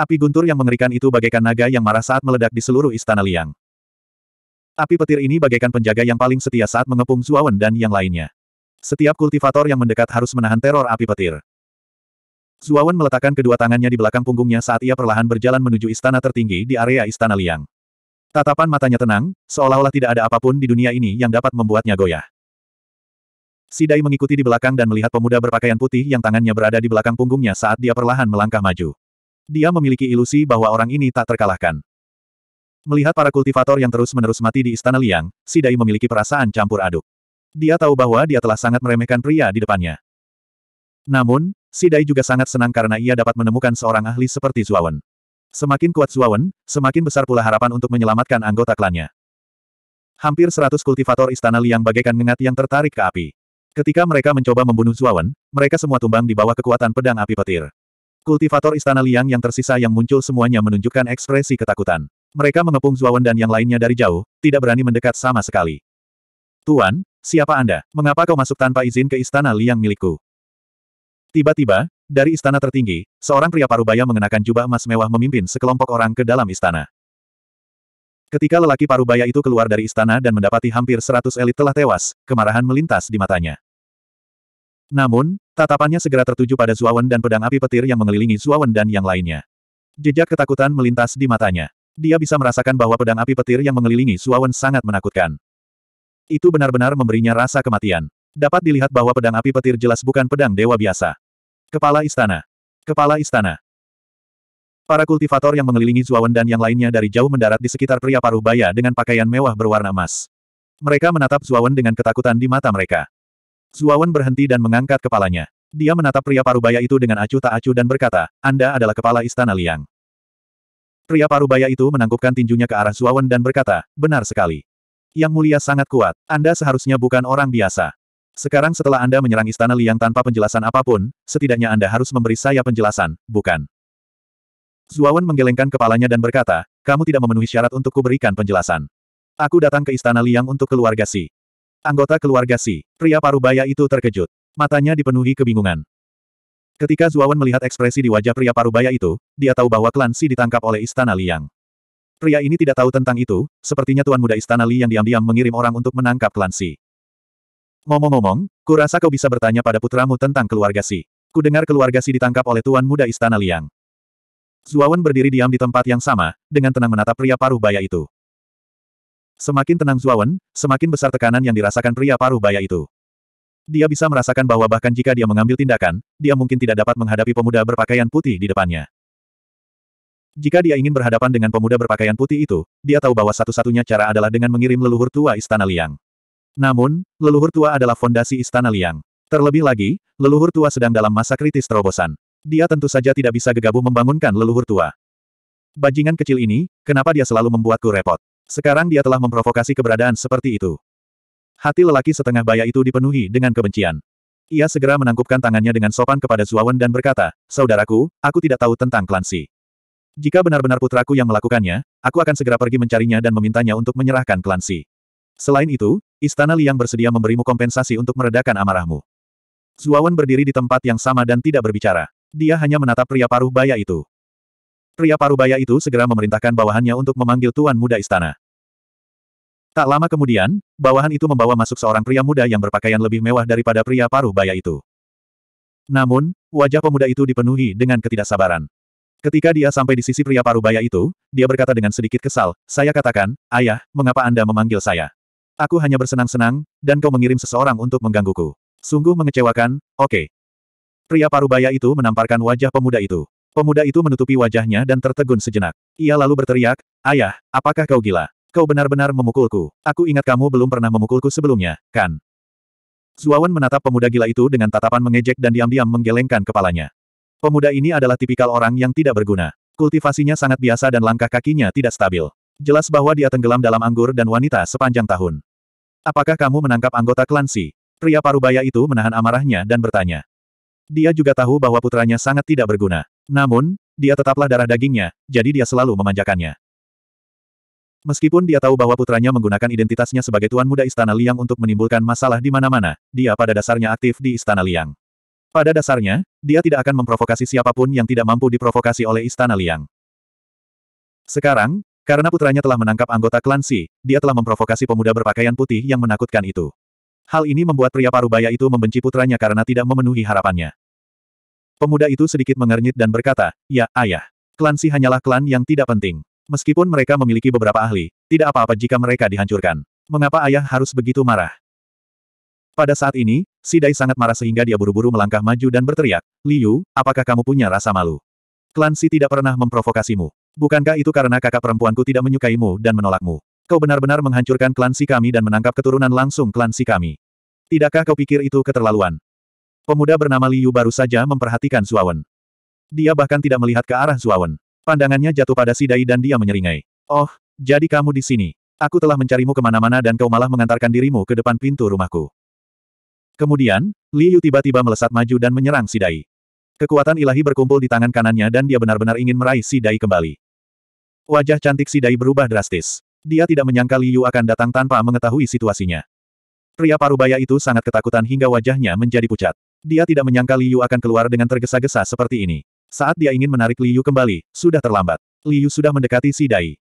Api guntur yang mengerikan itu bagaikan naga yang marah saat meledak di seluruh istana Liang. Api petir ini bagaikan penjaga yang paling setia saat mengepung Zuawan dan yang lainnya. Setiap kultivator yang mendekat harus menahan teror api petir. Zuawan meletakkan kedua tangannya di belakang punggungnya saat ia perlahan berjalan menuju istana tertinggi di area istana Liang. Tatapan matanya tenang, seolah-olah tidak ada apapun di dunia ini yang dapat membuatnya goyah. Sidai mengikuti di belakang dan melihat pemuda berpakaian putih yang tangannya berada di belakang punggungnya saat dia perlahan melangkah maju. Dia memiliki ilusi bahwa orang ini tak terkalahkan. Melihat para kultivator yang terus-menerus mati di Istana Liang, Sidai memiliki perasaan campur aduk. Dia tahu bahwa dia telah sangat meremehkan pria di depannya. Namun, Sidai juga sangat senang karena ia dapat menemukan seorang ahli seperti Zuawan. Semakin kuat Zuawan, semakin besar pula harapan untuk menyelamatkan anggota klannya. Hampir seratus kultivator Istana Liang bagaikan ngengat yang tertarik ke api. Ketika mereka mencoba membunuh Zuawan, mereka semua tumbang di bawah kekuatan pedang api petir. Kultivator Istana Liang yang tersisa yang muncul semuanya menunjukkan ekspresi ketakutan. Mereka mengepung Zuawan dan yang lainnya dari jauh, tidak berani mendekat sama sekali. Tuan, siapa Anda? Mengapa kau masuk tanpa izin ke Istana Liang milikku? Tiba-tiba, dari istana tertinggi, seorang pria parubaya mengenakan jubah emas mewah memimpin sekelompok orang ke dalam istana. Ketika lelaki parubaya itu keluar dari istana dan mendapati hampir seratus elit telah tewas, kemarahan melintas di matanya. Namun, tatapannya segera tertuju pada Zuawan dan pedang api petir yang mengelilingi Zuawan dan yang lainnya. Jejak ketakutan melintas di matanya. Dia bisa merasakan bahwa pedang api petir yang mengelilingi Zuawan sangat menakutkan. Itu benar-benar memberinya rasa kematian. Dapat dilihat bahwa pedang api petir jelas bukan pedang dewa biasa. Kepala Istana. Kepala Istana. Para kultivator yang mengelilingi Zuawan dan yang lainnya dari jauh mendarat di sekitar pria paruh baya dengan pakaian mewah berwarna emas. Mereka menatap Zuawan dengan ketakutan di mata mereka. Zuawan berhenti dan mengangkat kepalanya. Dia menatap pria parubaya itu dengan acuh tak acuh dan berkata, Anda adalah kepala istana Liang. Pria parubaya itu menangkupkan tinjunya ke arah Zuawan dan berkata, benar sekali. Yang mulia sangat kuat, Anda seharusnya bukan orang biasa. Sekarang setelah Anda menyerang istana Liang tanpa penjelasan apapun, setidaknya Anda harus memberi saya penjelasan, bukan? Zuawan menggelengkan kepalanya dan berkata, kamu tidak memenuhi syarat untuk kuberikan penjelasan. Aku datang ke istana Liang untuk keluarga Si. Anggota keluarga Si, pria parubaya itu terkejut. Matanya dipenuhi kebingungan. Ketika Zuawan melihat ekspresi di wajah pria parubaya itu, dia tahu bahwa klan Si ditangkap oleh Istana Liang. Pria ini tidak tahu tentang itu, sepertinya Tuan Muda Istana Li yang diam-diam mengirim orang untuk menangkap klan Si. Ngomong-ngomong, kurasa kau bisa bertanya pada putramu tentang keluarga Si. Kudengar keluarga Si ditangkap oleh Tuan Muda Istana Liang. Zuawan berdiri diam di tempat yang sama, dengan tenang menatap pria paruh baya itu. Semakin tenang Zuawan, semakin besar tekanan yang dirasakan pria paruh baya itu. Dia bisa merasakan bahwa bahkan jika dia mengambil tindakan, dia mungkin tidak dapat menghadapi pemuda berpakaian putih di depannya. Jika dia ingin berhadapan dengan pemuda berpakaian putih itu, dia tahu bahwa satu-satunya cara adalah dengan mengirim leluhur tua Istana Liang. Namun, leluhur tua adalah fondasi Istana Liang. Terlebih lagi, leluhur tua sedang dalam masa kritis terobosan. Dia tentu saja tidak bisa gegabah membangunkan leluhur tua. Bajingan kecil ini, kenapa dia selalu membuatku repot? Sekarang dia telah memprovokasi keberadaan seperti itu. Hati lelaki setengah baya itu dipenuhi dengan kebencian. Ia segera menangkupkan tangannya dengan sopan kepada Zuawan dan berkata, Saudaraku, aku tidak tahu tentang Klansi. Jika benar-benar putraku yang melakukannya, aku akan segera pergi mencarinya dan memintanya untuk menyerahkan Klansi. Selain itu, Istana Liang bersedia memberimu kompensasi untuk meredakan amarahmu. Zuawan berdiri di tempat yang sama dan tidak berbicara. Dia hanya menatap pria paruh baya itu. Pria parubaya itu segera memerintahkan bawahannya untuk memanggil tuan muda istana. Tak lama kemudian, bawahan itu membawa masuk seorang pria muda yang berpakaian lebih mewah daripada pria paruh baya itu. Namun, wajah pemuda itu dipenuhi dengan ketidaksabaran. Ketika dia sampai di sisi pria paruh baya itu, dia berkata dengan sedikit kesal, saya katakan, ayah, mengapa Anda memanggil saya? Aku hanya bersenang-senang, dan kau mengirim seseorang untuk menggangguku. Sungguh mengecewakan, oke. Okay. Pria paruh baya itu menamparkan wajah pemuda itu. Pemuda itu menutupi wajahnya dan tertegun sejenak. Ia lalu berteriak, Ayah, apakah kau gila? Kau benar-benar memukulku. Aku ingat kamu belum pernah memukulku sebelumnya, kan? Zuawan menatap pemuda gila itu dengan tatapan mengejek dan diam-diam menggelengkan kepalanya. Pemuda ini adalah tipikal orang yang tidak berguna. Kultivasinya sangat biasa dan langkah kakinya tidak stabil. Jelas bahwa dia tenggelam dalam anggur dan wanita sepanjang tahun. Apakah kamu menangkap anggota klan Si? Pria parubaya itu menahan amarahnya dan bertanya. Dia juga tahu bahwa putranya sangat tidak berguna. Namun, dia tetaplah darah dagingnya, jadi dia selalu memanjakannya. Meskipun dia tahu bahwa putranya menggunakan identitasnya sebagai tuan muda Istana Liang untuk menimbulkan masalah di mana-mana, dia pada dasarnya aktif di Istana Liang. Pada dasarnya, dia tidak akan memprovokasi siapapun yang tidak mampu diprovokasi oleh Istana Liang. Sekarang, karena putranya telah menangkap anggota klan Si, dia telah memprovokasi pemuda berpakaian putih yang menakutkan itu. Hal ini membuat pria parubaya itu membenci putranya karena tidak memenuhi harapannya. Pemuda itu sedikit mengernyit dan berkata, ya, ayah. Klan Si hanyalah klan yang tidak penting. Meskipun mereka memiliki beberapa ahli, tidak apa-apa jika mereka dihancurkan. Mengapa ayah harus begitu marah? Pada saat ini, Si Dai sangat marah sehingga dia buru-buru melangkah maju dan berteriak, Liu, apakah kamu punya rasa malu? Klan Si tidak pernah memprovokasimu. Bukankah itu karena kakak perempuanku tidak menyukaimu dan menolakmu? Kau benar-benar menghancurkan klan Si kami dan menangkap keturunan langsung klan Si kami. Tidakkah kau pikir itu keterlaluan? Pemuda bernama Liu baru saja memperhatikan Suawan. Dia bahkan tidak melihat ke arah Suawan. Pandangannya jatuh pada Sidai dan dia menyeringai. Oh, jadi kamu di sini. Aku telah mencarimu kemana-mana dan kau malah mengantarkan dirimu ke depan pintu rumahku. Kemudian, Liu tiba-tiba melesat maju dan menyerang Sidai. Kekuatan ilahi berkumpul di tangan kanannya dan dia benar-benar ingin meraih Sidai kembali. Wajah cantik Sidai berubah drastis. Dia tidak menyangka Liu akan datang tanpa mengetahui situasinya. Pria parubaya itu sangat ketakutan hingga wajahnya menjadi pucat. Dia tidak menyangka Liu akan keluar dengan tergesa-gesa seperti ini. Saat dia ingin menarik Liu kembali, sudah terlambat. Liu sudah mendekati Sidai.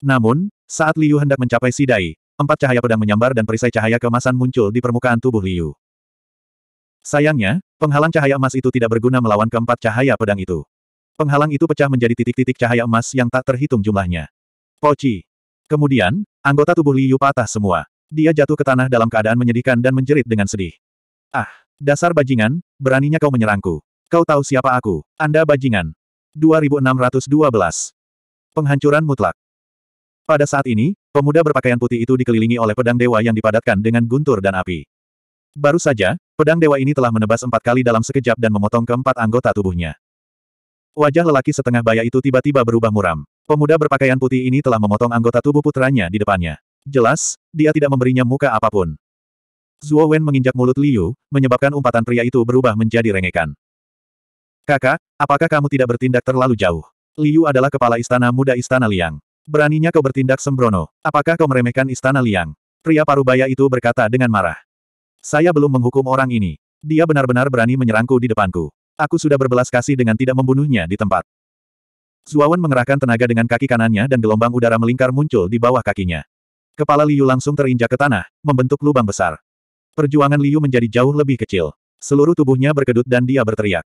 Namun, saat Liu hendak mencapai Sidai, empat cahaya pedang menyambar dan perisai cahaya kemasan muncul di permukaan tubuh Liu. Sayangnya, penghalang cahaya emas itu tidak berguna melawan keempat cahaya pedang itu. Penghalang itu pecah menjadi titik-titik cahaya emas yang tak terhitung jumlahnya. Poci. Kemudian, anggota tubuh Liu patah semua. Dia jatuh ke tanah dalam keadaan menyedihkan dan menjerit dengan sedih. Ah! Dasar bajingan, beraninya kau menyerangku. Kau tahu siapa aku, Anda bajingan. 2612. Penghancuran mutlak. Pada saat ini, pemuda berpakaian putih itu dikelilingi oleh pedang dewa yang dipadatkan dengan guntur dan api. Baru saja, pedang dewa ini telah menebas empat kali dalam sekejap dan memotong keempat anggota tubuhnya. Wajah lelaki setengah baya itu tiba-tiba berubah muram. Pemuda berpakaian putih ini telah memotong anggota tubuh putranya di depannya. Jelas, dia tidak memberinya muka apapun. Zuo Wen menginjak mulut Liu, menyebabkan umpatan pria itu berubah menjadi rengekan. Kakak, apakah kamu tidak bertindak terlalu jauh? Liu adalah kepala istana muda istana Liang. Beraninya kau bertindak sembrono. Apakah kau meremehkan istana Liang? Pria parubaya itu berkata dengan marah. Saya belum menghukum orang ini. Dia benar-benar berani menyerangku di depanku. Aku sudah berbelas kasih dengan tidak membunuhnya di tempat. Zuawan mengerahkan tenaga dengan kaki kanannya dan gelombang udara melingkar muncul di bawah kakinya. Kepala Liu langsung terinjak ke tanah, membentuk lubang besar. Perjuangan Liu menjadi jauh lebih kecil. Seluruh tubuhnya berkedut dan dia berteriak.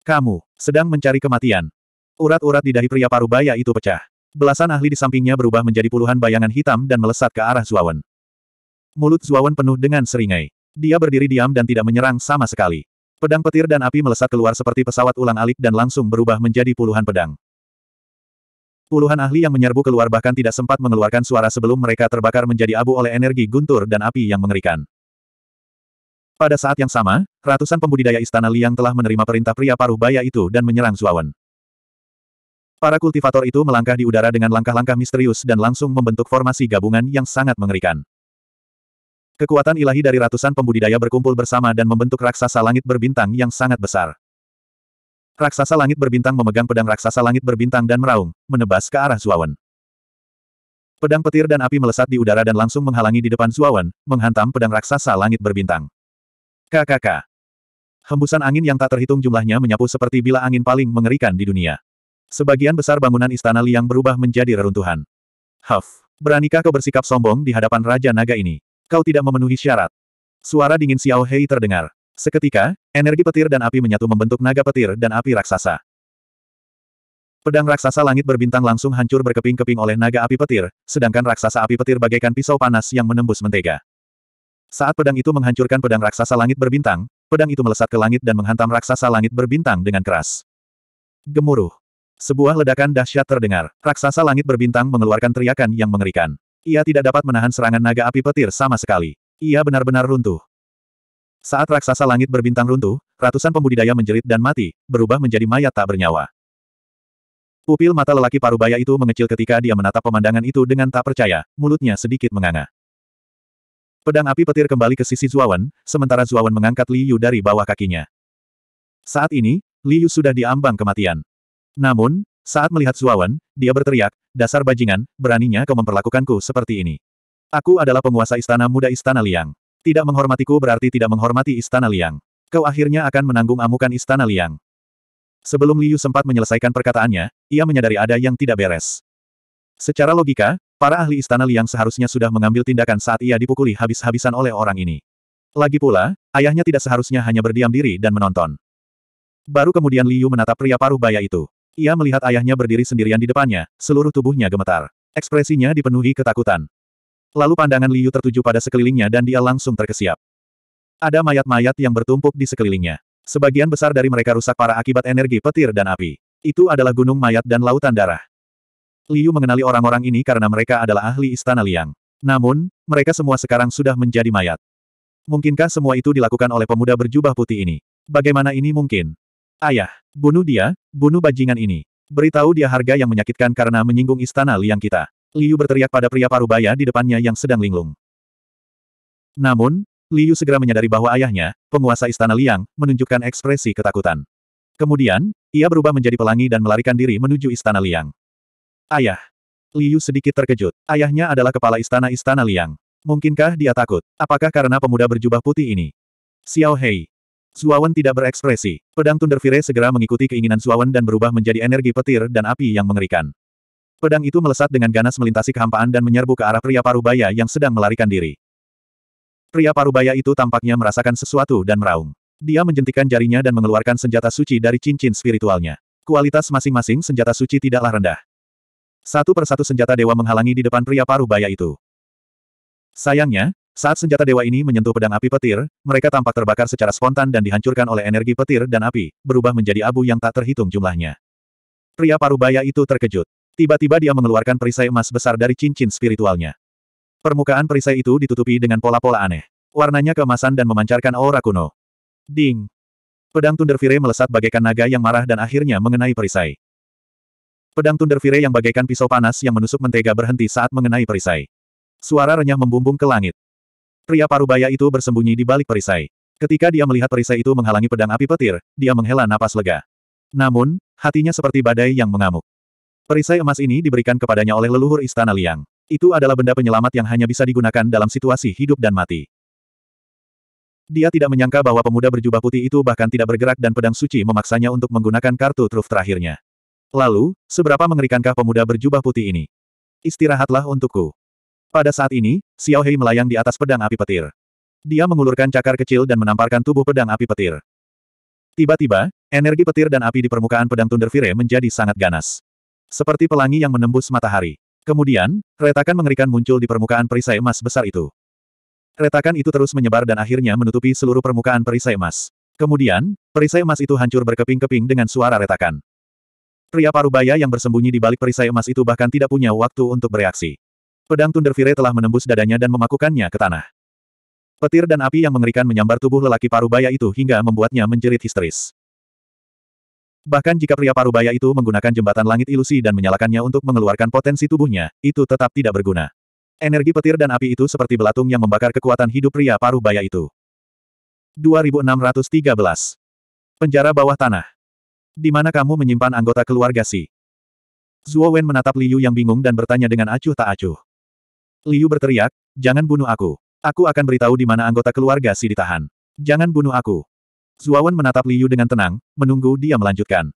Kamu, sedang mencari kematian. Urat-urat di dahi pria parubaya itu pecah. Belasan ahli di sampingnya berubah menjadi puluhan bayangan hitam dan melesat ke arah Zuawan. Mulut Zuawan penuh dengan seringai. Dia berdiri diam dan tidak menyerang sama sekali. Pedang petir dan api melesat keluar seperti pesawat ulang-alik dan langsung berubah menjadi puluhan pedang. Puluhan ahli yang menyerbu keluar bahkan tidak sempat mengeluarkan suara sebelum mereka terbakar menjadi abu oleh energi guntur dan api yang mengerikan. Pada saat yang sama, ratusan pembudidaya istana Liang telah menerima perintah pria paruh baya itu dan menyerang Zuawan. Para kultivator itu melangkah di udara dengan langkah-langkah misterius dan langsung membentuk formasi gabungan yang sangat mengerikan. Kekuatan ilahi dari ratusan pembudidaya berkumpul bersama dan membentuk raksasa langit berbintang yang sangat besar. Raksasa langit berbintang memegang pedang raksasa langit berbintang dan meraung, menebas ke arah Zuawan. Pedang petir dan api melesat di udara dan langsung menghalangi di depan Zuawan, menghantam pedang raksasa langit berbintang. KKK. Hembusan angin yang tak terhitung jumlahnya menyapu seperti bila angin paling mengerikan di dunia. Sebagian besar bangunan istana Liang berubah menjadi reruntuhan. Huff, beranikah kau bersikap sombong di hadapan Raja Naga ini? Kau tidak memenuhi syarat. Suara dingin Xiao Hei terdengar. Seketika, energi petir dan api menyatu membentuk naga petir dan api raksasa. Pedang raksasa langit berbintang langsung hancur berkeping-keping oleh naga api petir, sedangkan raksasa api petir bagaikan pisau panas yang menembus mentega. Saat pedang itu menghancurkan pedang raksasa langit berbintang, pedang itu melesat ke langit dan menghantam raksasa langit berbintang dengan keras. Gemuruh. Sebuah ledakan dahsyat terdengar. Raksasa langit berbintang mengeluarkan teriakan yang mengerikan. Ia tidak dapat menahan serangan naga api petir sama sekali. Ia benar-benar runtuh. Saat raksasa langit berbintang runtuh, ratusan pembudidaya menjerit dan mati, berubah menjadi mayat tak bernyawa. Pupil mata lelaki parubaya itu mengecil ketika dia menatap pemandangan itu dengan tak percaya, mulutnya sedikit menganga. Pedang api petir kembali ke sisi Zuawan, sementara Zuawan mengangkat Li Yu dari bawah kakinya. Saat ini, Li Yu sudah diambang kematian. Namun, saat melihat Zuawan, dia berteriak, dasar bajingan, beraninya kau memperlakukanku seperti ini. Aku adalah penguasa istana muda istana Liang. Tidak menghormatiku berarti tidak menghormati istana Liang. Kau akhirnya akan menanggung amukan istana Liang. Sebelum Liu sempat menyelesaikan perkataannya, ia menyadari ada yang tidak beres. Secara logika, Para ahli istana Liang seharusnya sudah mengambil tindakan saat ia dipukuli habis-habisan oleh orang ini. Lagi pula, ayahnya tidak seharusnya hanya berdiam diri dan menonton. Baru kemudian Liu menatap pria paruh baya itu. Ia melihat ayahnya berdiri sendirian di depannya, seluruh tubuhnya gemetar. Ekspresinya dipenuhi ketakutan. Lalu pandangan Liu tertuju pada sekelilingnya dan dia langsung terkesiap. Ada mayat-mayat yang bertumpuk di sekelilingnya. Sebagian besar dari mereka rusak para akibat energi petir dan api. Itu adalah gunung mayat dan lautan darah. Liu mengenali orang-orang ini karena mereka adalah ahli istana Liang. Namun, mereka semua sekarang sudah menjadi mayat. Mungkinkah semua itu dilakukan oleh pemuda berjubah putih ini? Bagaimana ini mungkin? Ayah, bunuh dia, bunuh bajingan ini. Beritahu dia harga yang menyakitkan karena menyinggung istana Liang kita. Liu berteriak pada pria parubaya di depannya yang sedang linglung. Namun, Liu segera menyadari bahwa ayahnya, penguasa istana Liang, menunjukkan ekspresi ketakutan. Kemudian, ia berubah menjadi pelangi dan melarikan diri menuju istana Liang. Ayah. Liu sedikit terkejut. Ayahnya adalah kepala istana-istana Liang. Mungkinkah dia takut? Apakah karena pemuda berjubah putih ini? Xiao Hei. Zuawan tidak berekspresi. Pedang Thunderfire segera mengikuti keinginan Zuawan dan berubah menjadi energi petir dan api yang mengerikan. Pedang itu melesat dengan ganas melintasi kehampaan dan menyerbu ke arah pria parubaya yang sedang melarikan diri. Pria parubaya itu tampaknya merasakan sesuatu dan meraung. Dia menjentikan jarinya dan mengeluarkan senjata suci dari cincin spiritualnya. Kualitas masing-masing senjata suci tidaklah rendah. Satu persatu senjata dewa menghalangi di depan pria paruh baya itu. Sayangnya, saat senjata dewa ini menyentuh pedang api petir, mereka tampak terbakar secara spontan dan dihancurkan oleh energi petir dan api, berubah menjadi abu yang tak terhitung jumlahnya. Pria paruh baya itu terkejut. Tiba-tiba dia mengeluarkan perisai emas besar dari cincin spiritualnya. Permukaan perisai itu ditutupi dengan pola-pola aneh. Warnanya keemasan dan memancarkan aura kuno. Ding! Pedang Thunder Fire melesat bagaikan naga yang marah dan akhirnya mengenai perisai. Pedang Thunder Fire yang bagaikan pisau panas yang menusuk mentega berhenti saat mengenai perisai. Suara renyah membumbung ke langit. Pria parubaya itu bersembunyi di balik perisai. Ketika dia melihat perisai itu menghalangi pedang api petir, dia menghela napas lega. Namun, hatinya seperti badai yang mengamuk. Perisai emas ini diberikan kepadanya oleh leluhur Istana Liang. Itu adalah benda penyelamat yang hanya bisa digunakan dalam situasi hidup dan mati. Dia tidak menyangka bahwa pemuda berjubah putih itu bahkan tidak bergerak dan pedang suci memaksanya untuk menggunakan kartu truf terakhirnya. Lalu, seberapa mengerikankah pemuda berjubah putih ini? Istirahatlah untukku. Pada saat ini, Xiao Hei melayang di atas pedang api petir. Dia mengulurkan cakar kecil dan menamparkan tubuh pedang api petir. Tiba-tiba, energi petir dan api di permukaan pedang Thunder Fire menjadi sangat ganas. Seperti pelangi yang menembus matahari. Kemudian, retakan mengerikan muncul di permukaan perisai emas besar itu. Retakan itu terus menyebar dan akhirnya menutupi seluruh permukaan perisai emas. Kemudian, perisai emas itu hancur berkeping-keping dengan suara retakan. Pria parubaya yang bersembunyi di balik perisai emas itu bahkan tidak punya waktu untuk bereaksi. Pedang Thunderfire telah menembus dadanya dan memakukannya ke tanah. Petir dan api yang mengerikan menyambar tubuh lelaki parubaya itu hingga membuatnya menjerit histeris. Bahkan jika pria parubaya itu menggunakan jembatan langit ilusi dan menyalakannya untuk mengeluarkan potensi tubuhnya, itu tetap tidak berguna. Energi petir dan api itu seperti belatung yang membakar kekuatan hidup pria parubaya itu. 2613 Penjara bawah tanah di mana kamu menyimpan anggota keluarga si? Zuo Wen menatap Liu yang bingung dan bertanya dengan acuh tak acuh. Liu berteriak, jangan bunuh aku. Aku akan beritahu di mana anggota keluarga si ditahan. Jangan bunuh aku. Zuo Wen menatap Liu dengan tenang, menunggu dia melanjutkan.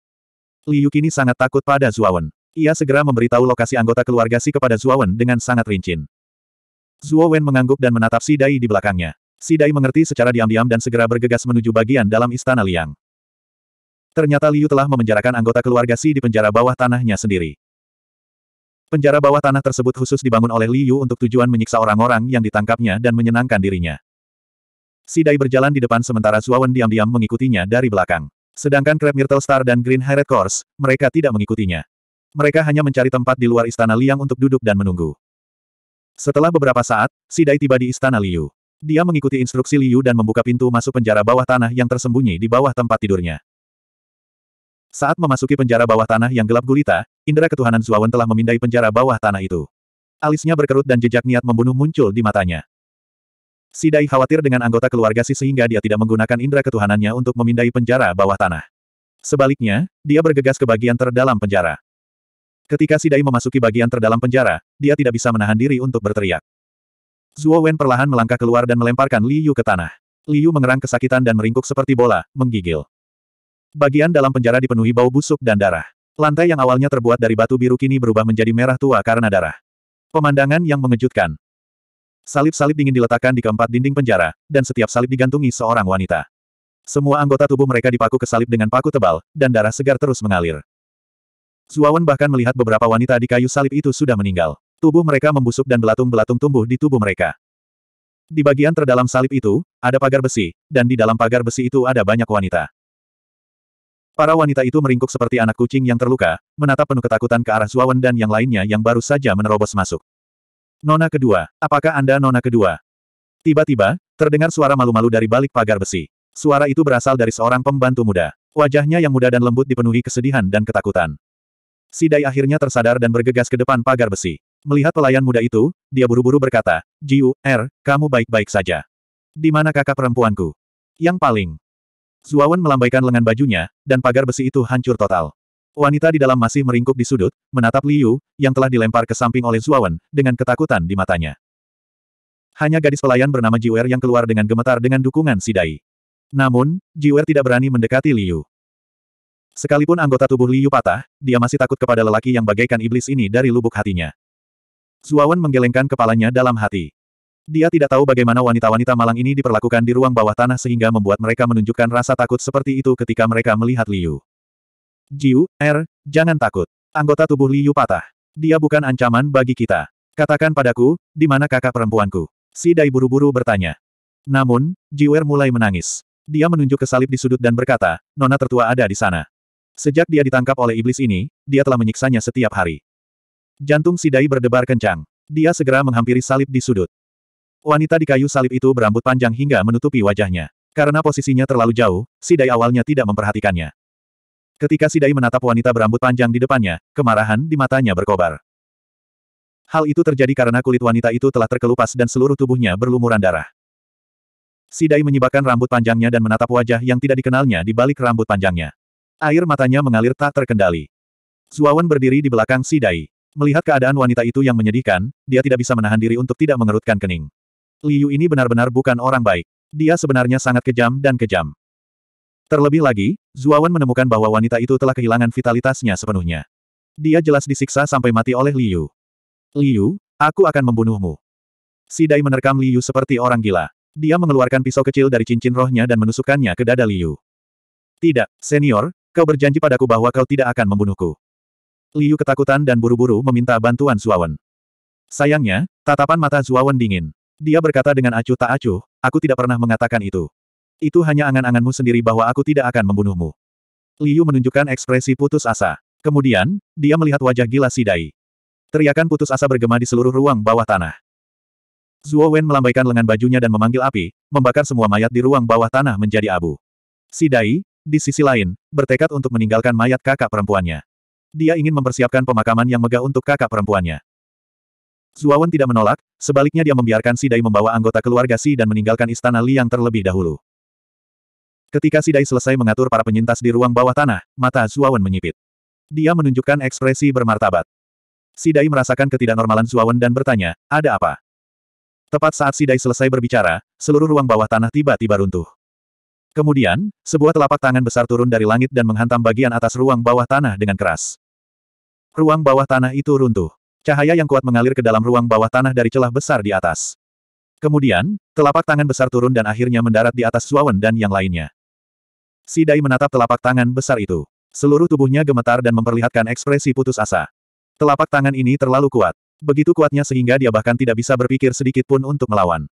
Liu kini sangat takut pada Wen, Ia segera memberitahu lokasi anggota keluarga si kepada Wen dengan sangat rinci. rincin. Wen mengangguk dan menatap si Dai di belakangnya. Si Dai mengerti secara diam-diam dan segera bergegas menuju bagian dalam istana Liang ternyata Liu telah memenjarakan anggota keluarga Si di penjara bawah tanahnya sendiri. Penjara bawah tanah tersebut khusus dibangun oleh Liu untuk tujuan menyiksa orang-orang yang ditangkapnya dan menyenangkan dirinya. Si Dai berjalan di depan sementara Suawan diam-diam mengikutinya dari belakang. Sedangkan Crab Myrtle Star dan Green Hired Course, mereka tidak mengikutinya. Mereka hanya mencari tempat di luar istana Liang untuk duduk dan menunggu. Setelah beberapa saat, Si Dai tiba di istana Liu. Dia mengikuti instruksi Liu dan membuka pintu masuk penjara bawah tanah yang tersembunyi di bawah tempat tidurnya. Saat memasuki penjara bawah tanah yang gelap gulita, indera ketuhanan Zuawan telah memindai penjara bawah tanah itu. Alisnya berkerut dan jejak niat membunuh muncul di matanya. Sidai khawatir dengan anggota keluarga Si sehingga dia tidak menggunakan indera ketuhanannya untuk memindai penjara bawah tanah. Sebaliknya, dia bergegas ke bagian terdalam penjara. Ketika Sidai memasuki bagian terdalam penjara, dia tidak bisa menahan diri untuk berteriak. Zuo Wen perlahan melangkah keluar dan melemparkan Liu ke tanah. Liu mengerang kesakitan dan meringkuk seperti bola, menggigil. Bagian dalam penjara dipenuhi bau busuk dan darah. Lantai yang awalnya terbuat dari batu biru kini berubah menjadi merah tua karena darah. Pemandangan yang mengejutkan. Salib-salib dingin diletakkan di keempat dinding penjara, dan setiap salib digantungi seorang wanita. Semua anggota tubuh mereka dipaku ke salib dengan paku tebal, dan darah segar terus mengalir. Zuawan bahkan melihat beberapa wanita di kayu salib itu sudah meninggal. Tubuh mereka membusuk dan belatung-belatung tumbuh di tubuh mereka. Di bagian terdalam salib itu, ada pagar besi, dan di dalam pagar besi itu ada banyak wanita. Para wanita itu meringkuk seperti anak kucing yang terluka, menatap penuh ketakutan ke arah Zuawan dan yang lainnya yang baru saja menerobos masuk. Nona kedua, apakah Anda nona kedua? Tiba-tiba, terdengar suara malu-malu dari balik pagar besi. Suara itu berasal dari seorang pembantu muda. Wajahnya yang muda dan lembut dipenuhi kesedihan dan ketakutan. Sidai akhirnya tersadar dan bergegas ke depan pagar besi. Melihat pelayan muda itu, dia buru-buru berkata, Jiu, Er, kamu baik-baik saja. Di mana kakak perempuanku? Yang paling Zuawan melambaikan lengan bajunya, dan pagar besi itu hancur total. Wanita di dalam masih meringkuk di sudut, menatap Liu, yang telah dilempar ke samping oleh Zuawan, dengan ketakutan di matanya. Hanya gadis pelayan bernama Jiwer yang keluar dengan gemetar dengan dukungan Sidai. Namun, Jiwer tidak berani mendekati Liu. Sekalipun anggota tubuh Liu patah, dia masih takut kepada lelaki yang bagaikan iblis ini dari lubuk hatinya. Zuawan menggelengkan kepalanya dalam hati. Dia tidak tahu bagaimana wanita-wanita malang ini diperlakukan di ruang bawah tanah sehingga membuat mereka menunjukkan rasa takut seperti itu ketika mereka melihat Liu. Jiu, Er, jangan takut. Anggota tubuh Liu patah. Dia bukan ancaman bagi kita. Katakan padaku, di mana kakak perempuanku? Si Dai buru-buru bertanya. Namun, Er mulai menangis. Dia menunjuk ke salib di sudut dan berkata, Nona tertua ada di sana. Sejak dia ditangkap oleh iblis ini, dia telah menyiksanya setiap hari. Jantung Sidai berdebar kencang. Dia segera menghampiri salib di sudut. Wanita di kayu salib itu berambut panjang hingga menutupi wajahnya. Karena posisinya terlalu jauh, Sidai awalnya tidak memperhatikannya. Ketika Sidai menatap wanita berambut panjang di depannya, kemarahan di matanya berkobar. Hal itu terjadi karena kulit wanita itu telah terkelupas dan seluruh tubuhnya berlumuran darah. Sidai menyibakkan rambut panjangnya dan menatap wajah yang tidak dikenalnya di balik rambut panjangnya. Air matanya mengalir tak terkendali. Zuawan berdiri di belakang Sidai. Melihat keadaan wanita itu yang menyedihkan, dia tidak bisa menahan diri untuk tidak mengerutkan kening. Liu ini benar-benar bukan orang baik. Dia sebenarnya sangat kejam dan kejam. Terlebih lagi, Zuawan menemukan bahwa wanita itu telah kehilangan vitalitasnya sepenuhnya. Dia jelas disiksa sampai mati oleh Liu. Liu, aku akan membunuhmu. Sidai Dai menerkam Liu seperti orang gila. Dia mengeluarkan pisau kecil dari cincin rohnya dan menusukkannya ke dada Liu. Tidak, senior, kau berjanji padaku bahwa kau tidak akan membunuhku. Liu ketakutan dan buru-buru meminta bantuan Zuawan. Sayangnya, tatapan mata Zuawan dingin. Dia berkata dengan acuh tak acuh, aku tidak pernah mengatakan itu. Itu hanya angan-anganmu sendiri bahwa aku tidak akan membunuhmu. Liu menunjukkan ekspresi putus asa. Kemudian, dia melihat wajah gila Sidai. Teriakan putus asa bergema di seluruh ruang bawah tanah. Zuo Wen melambaikan lengan bajunya dan memanggil api, membakar semua mayat di ruang bawah tanah menjadi abu. Sidai, di sisi lain, bertekad untuk meninggalkan mayat kakak perempuannya. Dia ingin mempersiapkan pemakaman yang megah untuk kakak perempuannya. Zuawan tidak menolak, sebaliknya dia membiarkan Sidai membawa anggota keluarga Si dan meninggalkan istana Li yang terlebih dahulu. Ketika Sidai selesai mengatur para penyintas di ruang bawah tanah, mata Zuawan menyipit. Dia menunjukkan ekspresi bermartabat. Sidai merasakan ketidaknormalan Zuawan dan bertanya, ada apa? Tepat saat Sidai selesai berbicara, seluruh ruang bawah tanah tiba-tiba runtuh. Kemudian, sebuah telapak tangan besar turun dari langit dan menghantam bagian atas ruang bawah tanah dengan keras. Ruang bawah tanah itu runtuh. Cahaya yang kuat mengalir ke dalam ruang bawah tanah dari celah besar di atas. Kemudian, telapak tangan besar turun dan akhirnya mendarat di atas Suawan dan yang lainnya. Si Dai menatap telapak tangan besar itu. Seluruh tubuhnya gemetar dan memperlihatkan ekspresi putus asa. Telapak tangan ini terlalu kuat. Begitu kuatnya sehingga dia bahkan tidak bisa berpikir sedikit pun untuk melawan.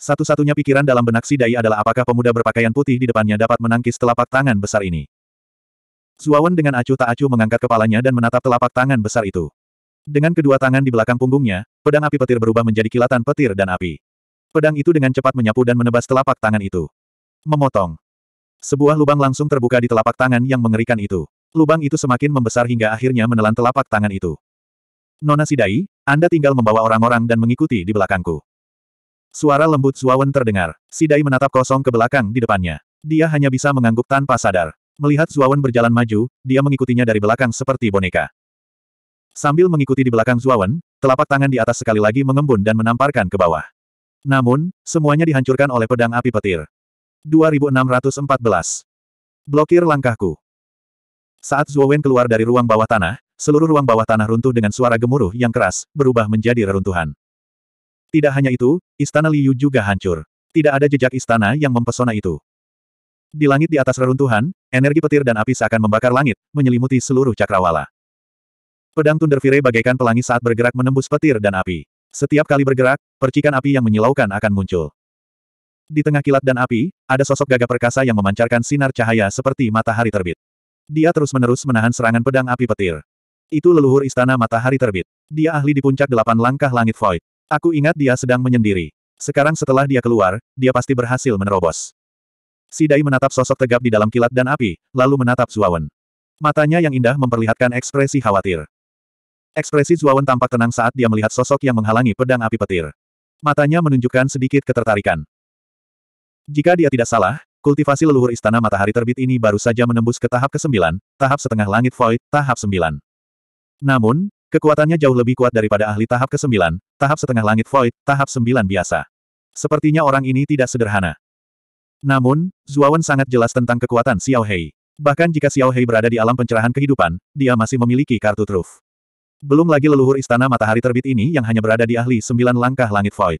Satu-satunya pikiran dalam benak si Dai adalah apakah pemuda berpakaian putih di depannya dapat menangkis telapak tangan besar ini. Zuawan dengan acuh tak acuh mengangkat kepalanya dan menatap telapak tangan besar itu. Dengan kedua tangan di belakang punggungnya, pedang api petir berubah menjadi kilatan petir dan api. Pedang itu dengan cepat menyapu dan menebas telapak tangan itu. Memotong. Sebuah lubang langsung terbuka di telapak tangan yang mengerikan itu. Lubang itu semakin membesar hingga akhirnya menelan telapak tangan itu. Nona Sidai, Anda tinggal membawa orang-orang dan mengikuti di belakangku. Suara lembut Zuawan terdengar. Sidai menatap kosong ke belakang di depannya. Dia hanya bisa mengangguk tanpa sadar. Melihat Zuawan berjalan maju, dia mengikutinya dari belakang seperti boneka. Sambil mengikuti di belakang Zuawan, telapak tangan di atas sekali lagi mengembun dan menamparkan ke bawah. Namun, semuanya dihancurkan oleh pedang api petir. 2614. Blokir langkahku. Saat Zuawan keluar dari ruang bawah tanah, seluruh ruang bawah tanah runtuh dengan suara gemuruh yang keras, berubah menjadi reruntuhan. Tidak hanya itu, istana Liu juga hancur. Tidak ada jejak istana yang mempesona itu. Di langit di atas reruntuhan, energi petir dan api seakan membakar langit, menyelimuti seluruh cakrawala. Pedang Thunder Fire bagaikan pelangi saat bergerak menembus petir dan api. Setiap kali bergerak, percikan api yang menyilaukan akan muncul. Di tengah kilat dan api, ada sosok gagah perkasa yang memancarkan sinar cahaya seperti matahari terbit. Dia terus-menerus menahan serangan pedang api petir. Itu leluhur istana matahari terbit. Dia ahli di puncak delapan langkah langit void. Aku ingat dia sedang menyendiri. Sekarang setelah dia keluar, dia pasti berhasil menerobos. Sidai menatap sosok tegap di dalam kilat dan api, lalu menatap Zuawan. Matanya yang indah memperlihatkan ekspresi khawatir. Ekspresi Zuawan tampak tenang saat dia melihat sosok yang menghalangi pedang api petir. Matanya menunjukkan sedikit ketertarikan. Jika dia tidak salah, kultivasi leluhur Istana Matahari Terbit ini baru saja menembus ke tahap ke-9, tahap setengah langit void, tahap 9. Namun, kekuatannya jauh lebih kuat daripada ahli tahap ke-9, tahap setengah langit void, tahap 9 biasa. Sepertinya orang ini tidak sederhana. Namun, Zuawan sangat jelas tentang kekuatan Xiao Hei. Bahkan jika Xiao Hei berada di alam pencerahan kehidupan, dia masih memiliki kartu truf. Belum lagi leluhur istana matahari terbit ini yang hanya berada di ahli sembilan langkah langit void.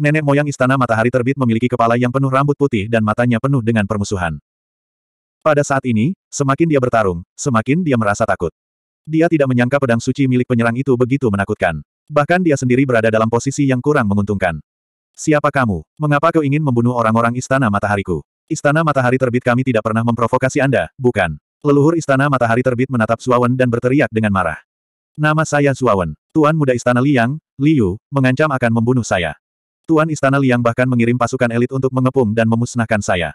Nenek moyang istana matahari terbit memiliki kepala yang penuh rambut putih dan matanya penuh dengan permusuhan. Pada saat ini, semakin dia bertarung, semakin dia merasa takut. Dia tidak menyangka pedang suci milik penyerang itu begitu menakutkan. Bahkan dia sendiri berada dalam posisi yang kurang menguntungkan. Siapa kamu? Mengapa kau ingin membunuh orang-orang istana matahariku? Istana matahari terbit kami tidak pernah memprovokasi Anda, bukan? Leluhur Istana Matahari Terbit menatap Suawen dan berteriak dengan marah. Nama saya Suawen. Tuan Muda Istana Liang, Liu, mengancam akan membunuh saya. Tuan Istana Liang bahkan mengirim pasukan elit untuk mengepung dan memusnahkan saya.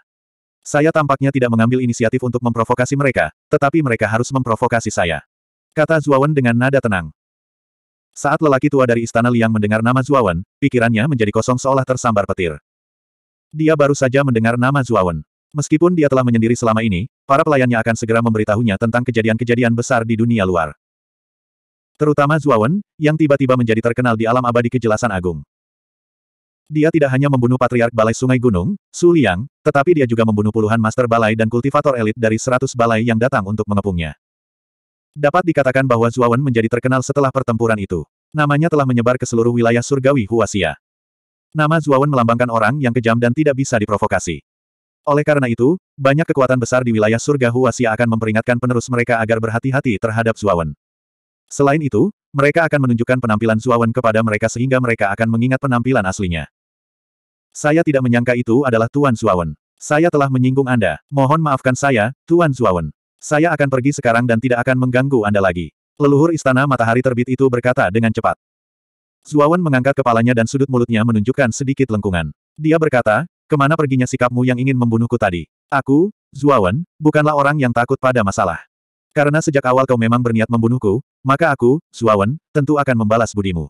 Saya tampaknya tidak mengambil inisiatif untuk memprovokasi mereka, tetapi mereka harus memprovokasi saya. Kata Zuawan dengan nada tenang. Saat lelaki tua dari istana Liang mendengar nama Zuawan, pikirannya menjadi kosong seolah tersambar petir. Dia baru saja mendengar nama Zuawan. Meskipun dia telah menyendiri selama ini, para pelayannya akan segera memberitahunya tentang kejadian-kejadian besar di dunia luar. Terutama Zuawan, yang tiba-tiba menjadi terkenal di alam abadi kejelasan agung. Dia tidak hanya membunuh Patriark Balai Sungai Gunung, Su Liang, tetapi dia juga membunuh puluhan master balai dan kultivator elit dari seratus balai yang datang untuk mengepungnya. Dapat dikatakan bahwa Zuawan menjadi terkenal setelah pertempuran itu. Namanya telah menyebar ke seluruh wilayah surgawi Huasia. Nama Zuawan melambangkan orang yang kejam dan tidak bisa diprovokasi. Oleh karena itu, banyak kekuatan besar di wilayah surga Huasia akan memperingatkan penerus mereka agar berhati-hati terhadap Zuawan. Selain itu, mereka akan menunjukkan penampilan Zuawan kepada mereka sehingga mereka akan mengingat penampilan aslinya. Saya tidak menyangka itu adalah Tuan Zuawan. Saya telah menyinggung Anda. Mohon maafkan saya, Tuan Zuawan. Saya akan pergi sekarang dan tidak akan mengganggu Anda lagi. Leluhur istana matahari terbit itu berkata dengan cepat. Zuawan mengangkat kepalanya dan sudut mulutnya menunjukkan sedikit lengkungan. Dia berkata, Kemana perginya sikapmu yang ingin membunuhku tadi? Aku, Zuawan, bukanlah orang yang takut pada masalah. Karena sejak awal kau memang berniat membunuhku, maka aku, Zuawan, tentu akan membalas budimu.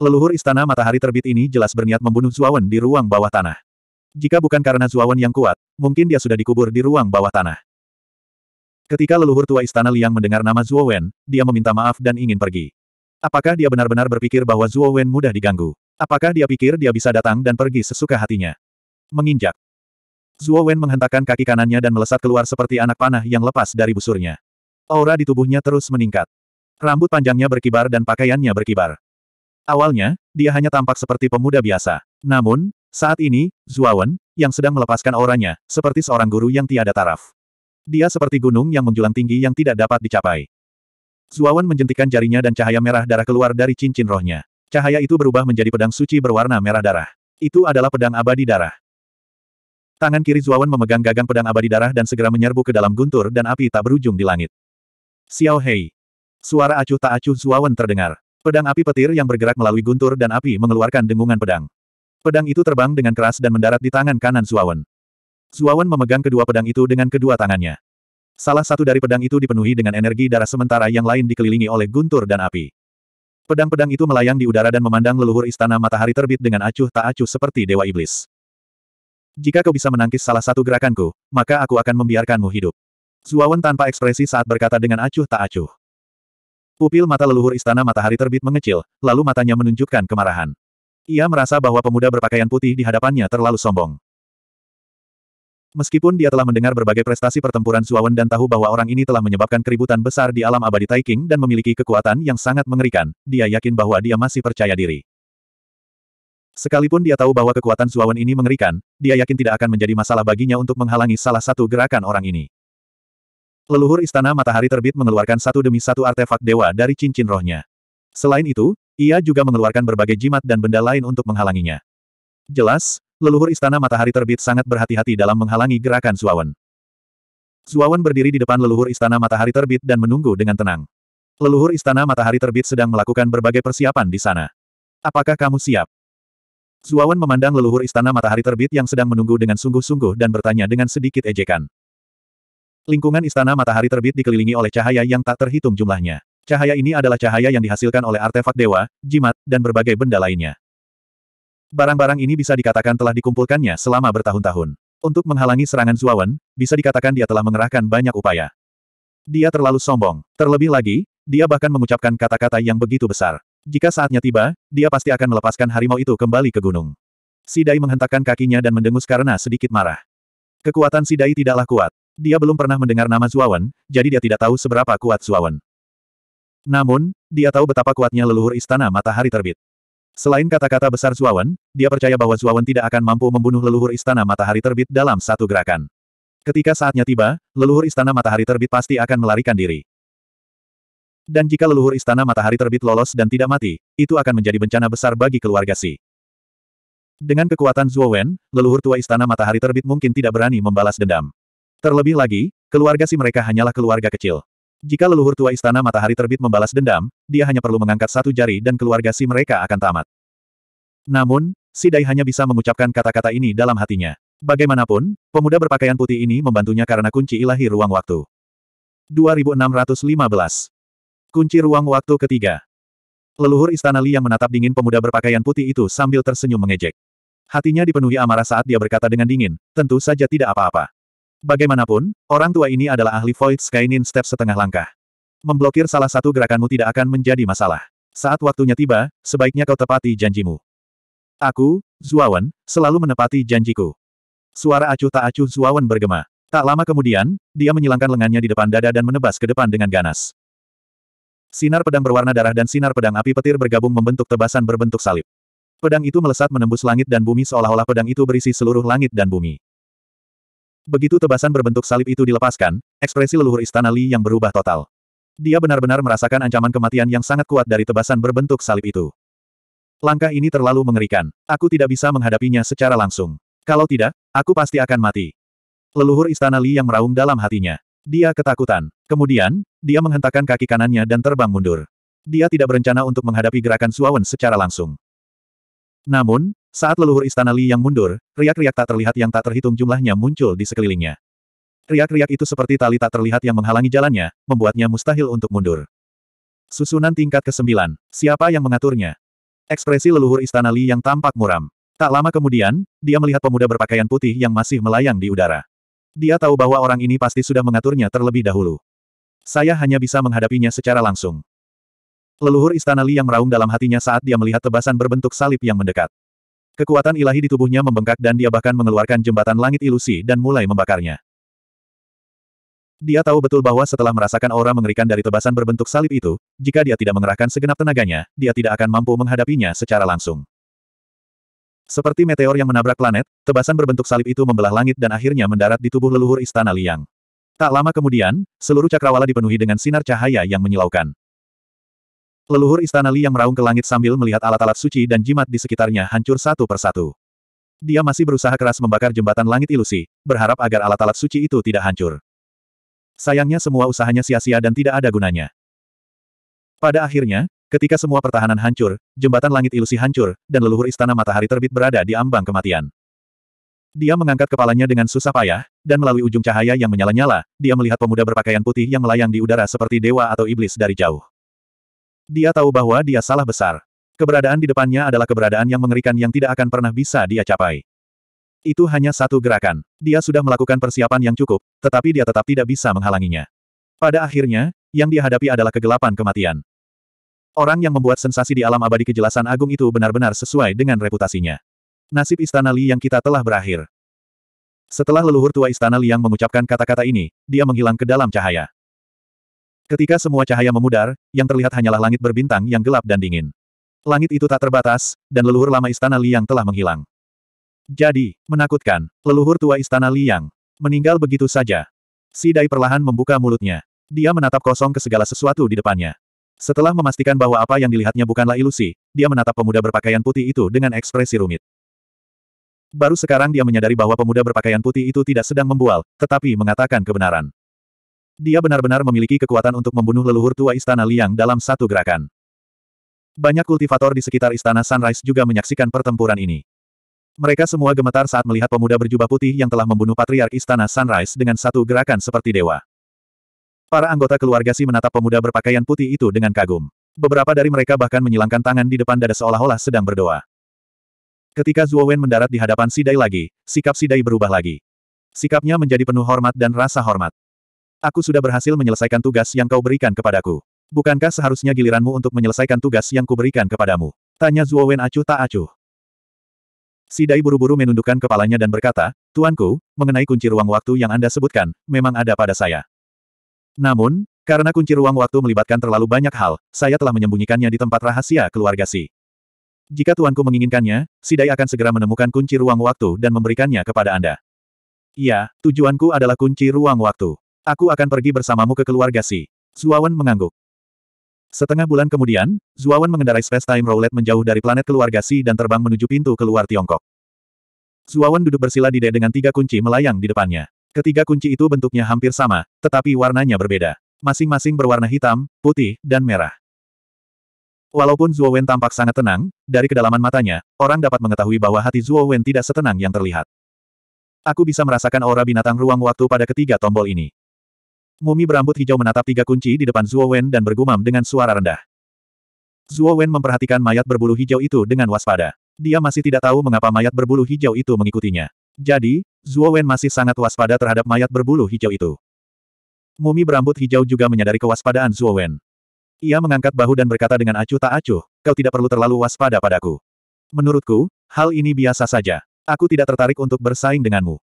Leluhur Istana Matahari Terbit ini jelas berniat membunuh Zuawan di ruang bawah tanah. Jika bukan karena Zuawan yang kuat, mungkin dia sudah dikubur di ruang bawah tanah. Ketika leluhur tua Istana Liang mendengar nama Zuowen, dia meminta maaf dan ingin pergi. Apakah dia benar-benar berpikir bahwa Zuowen mudah diganggu? Apakah dia pikir dia bisa datang dan pergi sesuka hatinya? Menginjak. Zuo Wen menghentakkan kaki kanannya dan melesat keluar seperti anak panah yang lepas dari busurnya. Aura di tubuhnya terus meningkat. Rambut panjangnya berkibar dan pakaiannya berkibar. Awalnya, dia hanya tampak seperti pemuda biasa. Namun, saat ini, Wen, yang sedang melepaskan auranya, seperti seorang guru yang tiada taraf. Dia seperti gunung yang menjulang tinggi yang tidak dapat dicapai. Wen menjentikan jarinya dan cahaya merah darah keluar dari cincin rohnya. Cahaya itu berubah menjadi pedang suci berwarna merah darah. Itu adalah pedang abadi darah. Tangan kiri Zuawan memegang gagang pedang abadi darah dan segera menyerbu ke dalam guntur dan api tak berujung di langit. Xiao Hei. Suara acuh tak acuh Zuawan terdengar. Pedang api petir yang bergerak melalui guntur dan api mengeluarkan dengungan pedang. Pedang itu terbang dengan keras dan mendarat di tangan kanan Zuawan. Zuawan memegang kedua pedang itu dengan kedua tangannya. Salah satu dari pedang itu dipenuhi dengan energi darah sementara yang lain dikelilingi oleh guntur dan api. Pedang-pedang itu melayang di udara dan memandang leluhur istana matahari terbit dengan acuh tak acuh seperti dewa iblis. Jika kau bisa menangkis salah satu gerakanku, maka aku akan membiarkanmu hidup. Zuawan tanpa ekspresi saat berkata dengan acuh tak acuh. Pupil mata leluhur istana matahari terbit mengecil, lalu matanya menunjukkan kemarahan. Ia merasa bahwa pemuda berpakaian putih di hadapannya terlalu sombong. Meskipun dia telah mendengar berbagai prestasi pertempuran Zuawan dan tahu bahwa orang ini telah menyebabkan keributan besar di alam abadi Taiking dan memiliki kekuatan yang sangat mengerikan, dia yakin bahwa dia masih percaya diri. Sekalipun dia tahu bahwa kekuatan Zuawan ini mengerikan, dia yakin tidak akan menjadi masalah baginya untuk menghalangi salah satu gerakan orang ini. Leluhur Istana Matahari Terbit mengeluarkan satu demi satu artefak dewa dari cincin rohnya. Selain itu, ia juga mengeluarkan berbagai jimat dan benda lain untuk menghalanginya. Jelas, Leluhur Istana Matahari Terbit sangat berhati-hati dalam menghalangi gerakan Zuawan. Zuawan berdiri di depan leluhur Istana Matahari Terbit dan menunggu dengan tenang. Leluhur Istana Matahari Terbit sedang melakukan berbagai persiapan di sana. Apakah kamu siap? Zuawan memandang leluhur Istana Matahari Terbit yang sedang menunggu dengan sungguh-sungguh dan bertanya dengan sedikit ejekan. Lingkungan Istana Matahari Terbit dikelilingi oleh cahaya yang tak terhitung jumlahnya. Cahaya ini adalah cahaya yang dihasilkan oleh artefak dewa, jimat, dan berbagai benda lainnya. Barang-barang ini bisa dikatakan telah dikumpulkannya selama bertahun-tahun. Untuk menghalangi serangan Zuawan, bisa dikatakan dia telah mengerahkan banyak upaya. Dia terlalu sombong. Terlebih lagi, dia bahkan mengucapkan kata-kata yang begitu besar. Jika saatnya tiba, dia pasti akan melepaskan harimau itu kembali ke gunung. Sidai menghentakkan kakinya dan mendengus karena sedikit marah. Kekuatan Sidai tidaklah kuat. Dia belum pernah mendengar nama Zuawan, jadi dia tidak tahu seberapa kuat Zuawan. Namun, dia tahu betapa kuatnya leluhur istana matahari terbit. Selain kata-kata besar Zuawan, dia percaya bahwa Zuawan tidak akan mampu membunuh leluhur istana matahari terbit dalam satu gerakan. Ketika saatnya tiba, leluhur istana matahari terbit pasti akan melarikan diri. Dan jika leluhur istana matahari terbit lolos dan tidak mati, itu akan menjadi bencana besar bagi keluarga Si. Dengan kekuatan Zuowen, leluhur tua istana matahari terbit mungkin tidak berani membalas dendam. Terlebih lagi, keluarga Si mereka hanyalah keluarga kecil. Jika leluhur tua istana matahari terbit membalas dendam, dia hanya perlu mengangkat satu jari dan keluarga si mereka akan tamat. Namun, si Dai hanya bisa mengucapkan kata-kata ini dalam hatinya. Bagaimanapun, pemuda berpakaian putih ini membantunya karena kunci ilahi ruang waktu. 2615 Kunci ruang waktu ketiga Leluhur istana Li yang menatap dingin pemuda berpakaian putih itu sambil tersenyum mengejek. Hatinya dipenuhi amarah saat dia berkata dengan dingin, tentu saja tidak apa-apa. Bagaimanapun, orang tua ini adalah ahli Void Sky Nin Step setengah langkah. Memblokir salah satu gerakanmu tidak akan menjadi masalah. Saat waktunya tiba, sebaiknya kau tepati janjimu. Aku, Zuawan, selalu menepati janjiku. Suara acuh tak acuh Zuawan bergema. Tak lama kemudian, dia menyilangkan lengannya di depan dada dan menebas ke depan dengan ganas. Sinar pedang berwarna darah dan sinar pedang api petir bergabung membentuk tebasan berbentuk salib. Pedang itu melesat menembus langit dan bumi seolah-olah pedang itu berisi seluruh langit dan bumi. Begitu tebasan berbentuk salib itu dilepaskan, ekspresi leluhur istana Li yang berubah total. Dia benar-benar merasakan ancaman kematian yang sangat kuat dari tebasan berbentuk salib itu. Langkah ini terlalu mengerikan. Aku tidak bisa menghadapinya secara langsung. Kalau tidak, aku pasti akan mati. Leluhur istana Li yang meraung dalam hatinya. Dia ketakutan. Kemudian, dia menghentakkan kaki kanannya dan terbang mundur. Dia tidak berencana untuk menghadapi gerakan Suawen secara langsung. Namun, saat leluhur istana Li yang mundur, riak-riak tak terlihat yang tak terhitung jumlahnya muncul di sekelilingnya. Riak-riak itu seperti tali tak terlihat yang menghalangi jalannya, membuatnya mustahil untuk mundur. Susunan tingkat ke-9. Siapa yang mengaturnya? Ekspresi leluhur istana Li yang tampak muram. Tak lama kemudian, dia melihat pemuda berpakaian putih yang masih melayang di udara. Dia tahu bahwa orang ini pasti sudah mengaturnya terlebih dahulu. Saya hanya bisa menghadapinya secara langsung. Leluhur istana Li yang meraung dalam hatinya saat dia melihat tebasan berbentuk salib yang mendekat. Kekuatan ilahi di tubuhnya membengkak dan dia bahkan mengeluarkan jembatan langit ilusi dan mulai membakarnya. Dia tahu betul bahwa setelah merasakan aura mengerikan dari tebasan berbentuk salib itu, jika dia tidak mengerahkan segenap tenaganya, dia tidak akan mampu menghadapinya secara langsung. Seperti meteor yang menabrak planet, tebasan berbentuk salib itu membelah langit dan akhirnya mendarat di tubuh leluhur istana Liang. Tak lama kemudian, seluruh cakrawala dipenuhi dengan sinar cahaya yang menyilaukan. Leluhur istana Li yang meraung ke langit sambil melihat alat-alat suci dan jimat di sekitarnya hancur satu persatu. Dia masih berusaha keras membakar jembatan langit ilusi, berharap agar alat-alat suci itu tidak hancur. Sayangnya semua usahanya sia-sia dan tidak ada gunanya. Pada akhirnya, ketika semua pertahanan hancur, jembatan langit ilusi hancur, dan leluhur istana matahari terbit berada di ambang kematian. Dia mengangkat kepalanya dengan susah payah, dan melalui ujung cahaya yang menyala-nyala, dia melihat pemuda berpakaian putih yang melayang di udara seperti dewa atau iblis dari jauh. Dia tahu bahwa dia salah besar. Keberadaan di depannya adalah keberadaan yang mengerikan yang tidak akan pernah bisa dia capai. Itu hanya satu gerakan. Dia sudah melakukan persiapan yang cukup, tetapi dia tetap tidak bisa menghalanginya. Pada akhirnya, yang dia hadapi adalah kegelapan kematian. Orang yang membuat sensasi di alam abadi kejelasan agung itu benar-benar sesuai dengan reputasinya. Nasib Istana Li yang kita telah berakhir. Setelah leluhur tua Istana Li yang mengucapkan kata-kata ini, dia menghilang ke dalam cahaya. Ketika semua cahaya memudar, yang terlihat hanyalah langit berbintang yang gelap dan dingin. Langit itu tak terbatas, dan leluhur lama istana Liang telah menghilang. Jadi, menakutkan, leluhur tua istana Liang meninggal begitu saja. Si Dai perlahan membuka mulutnya. Dia menatap kosong ke segala sesuatu di depannya. Setelah memastikan bahwa apa yang dilihatnya bukanlah ilusi, dia menatap pemuda berpakaian putih itu dengan ekspresi rumit. Baru sekarang dia menyadari bahwa pemuda berpakaian putih itu tidak sedang membual, tetapi mengatakan kebenaran. Dia benar-benar memiliki kekuatan untuk membunuh leluhur tua istana Liang dalam satu gerakan. Banyak kultivator di sekitar istana Sunrise juga menyaksikan pertempuran ini. Mereka semua gemetar saat melihat pemuda berjubah putih yang telah membunuh patriark istana Sunrise dengan satu gerakan seperti dewa. Para anggota keluarga si menatap pemuda berpakaian putih itu dengan kagum. Beberapa dari mereka bahkan menyilangkan tangan di depan dada seolah-olah sedang berdoa. Ketika Zhuo Wen mendarat di hadapan Sidai lagi, sikap Sidai berubah lagi. Sikapnya menjadi penuh hormat dan rasa hormat. Aku sudah berhasil menyelesaikan tugas yang kau berikan kepadaku. Bukankah seharusnya giliranmu untuk menyelesaikan tugas yang kuberikan kepadamu? Tanya Zuo Wen acuh tak acuh. Si Dai buru-buru menundukkan kepalanya dan berkata, Tuanku, mengenai kunci ruang waktu yang Anda sebutkan, memang ada pada saya. Namun, karena kunci ruang waktu melibatkan terlalu banyak hal, saya telah menyembunyikannya di tempat rahasia keluarga Si. Jika Tuanku menginginkannya, Si Dai akan segera menemukan kunci ruang waktu dan memberikannya kepada Anda. Iya, tujuanku adalah kunci ruang waktu. Aku akan pergi bersamamu ke keluarga si. Zuawan mengangguk. Setengah bulan kemudian, Zuawan mengendarai space-time roulette menjauh dari planet keluarga si dan terbang menuju pintu keluar Tiongkok. Zuawan duduk bersila di dek dengan tiga kunci melayang di depannya. Ketiga kunci itu bentuknya hampir sama, tetapi warnanya berbeda. Masing-masing berwarna hitam, putih, dan merah. Walaupun Zuo Wen tampak sangat tenang, dari kedalaman matanya, orang dapat mengetahui bahwa hati Zuo Wen tidak setenang yang terlihat. Aku bisa merasakan aura binatang ruang waktu pada ketiga tombol ini. Mumi berambut hijau menatap tiga kunci di depan Zuo Wen dan bergumam dengan suara rendah. Zuo Wen memperhatikan mayat berbulu hijau itu dengan waspada. Dia masih tidak tahu mengapa mayat berbulu hijau itu mengikutinya. Jadi, Zuo Wen masih sangat waspada terhadap mayat berbulu hijau itu. Mumi berambut hijau juga menyadari kewaspadaan Zuo Wen. Ia mengangkat bahu dan berkata dengan acuh tak acuh, kau tidak perlu terlalu waspada padaku. Menurutku, hal ini biasa saja. Aku tidak tertarik untuk bersaing denganmu.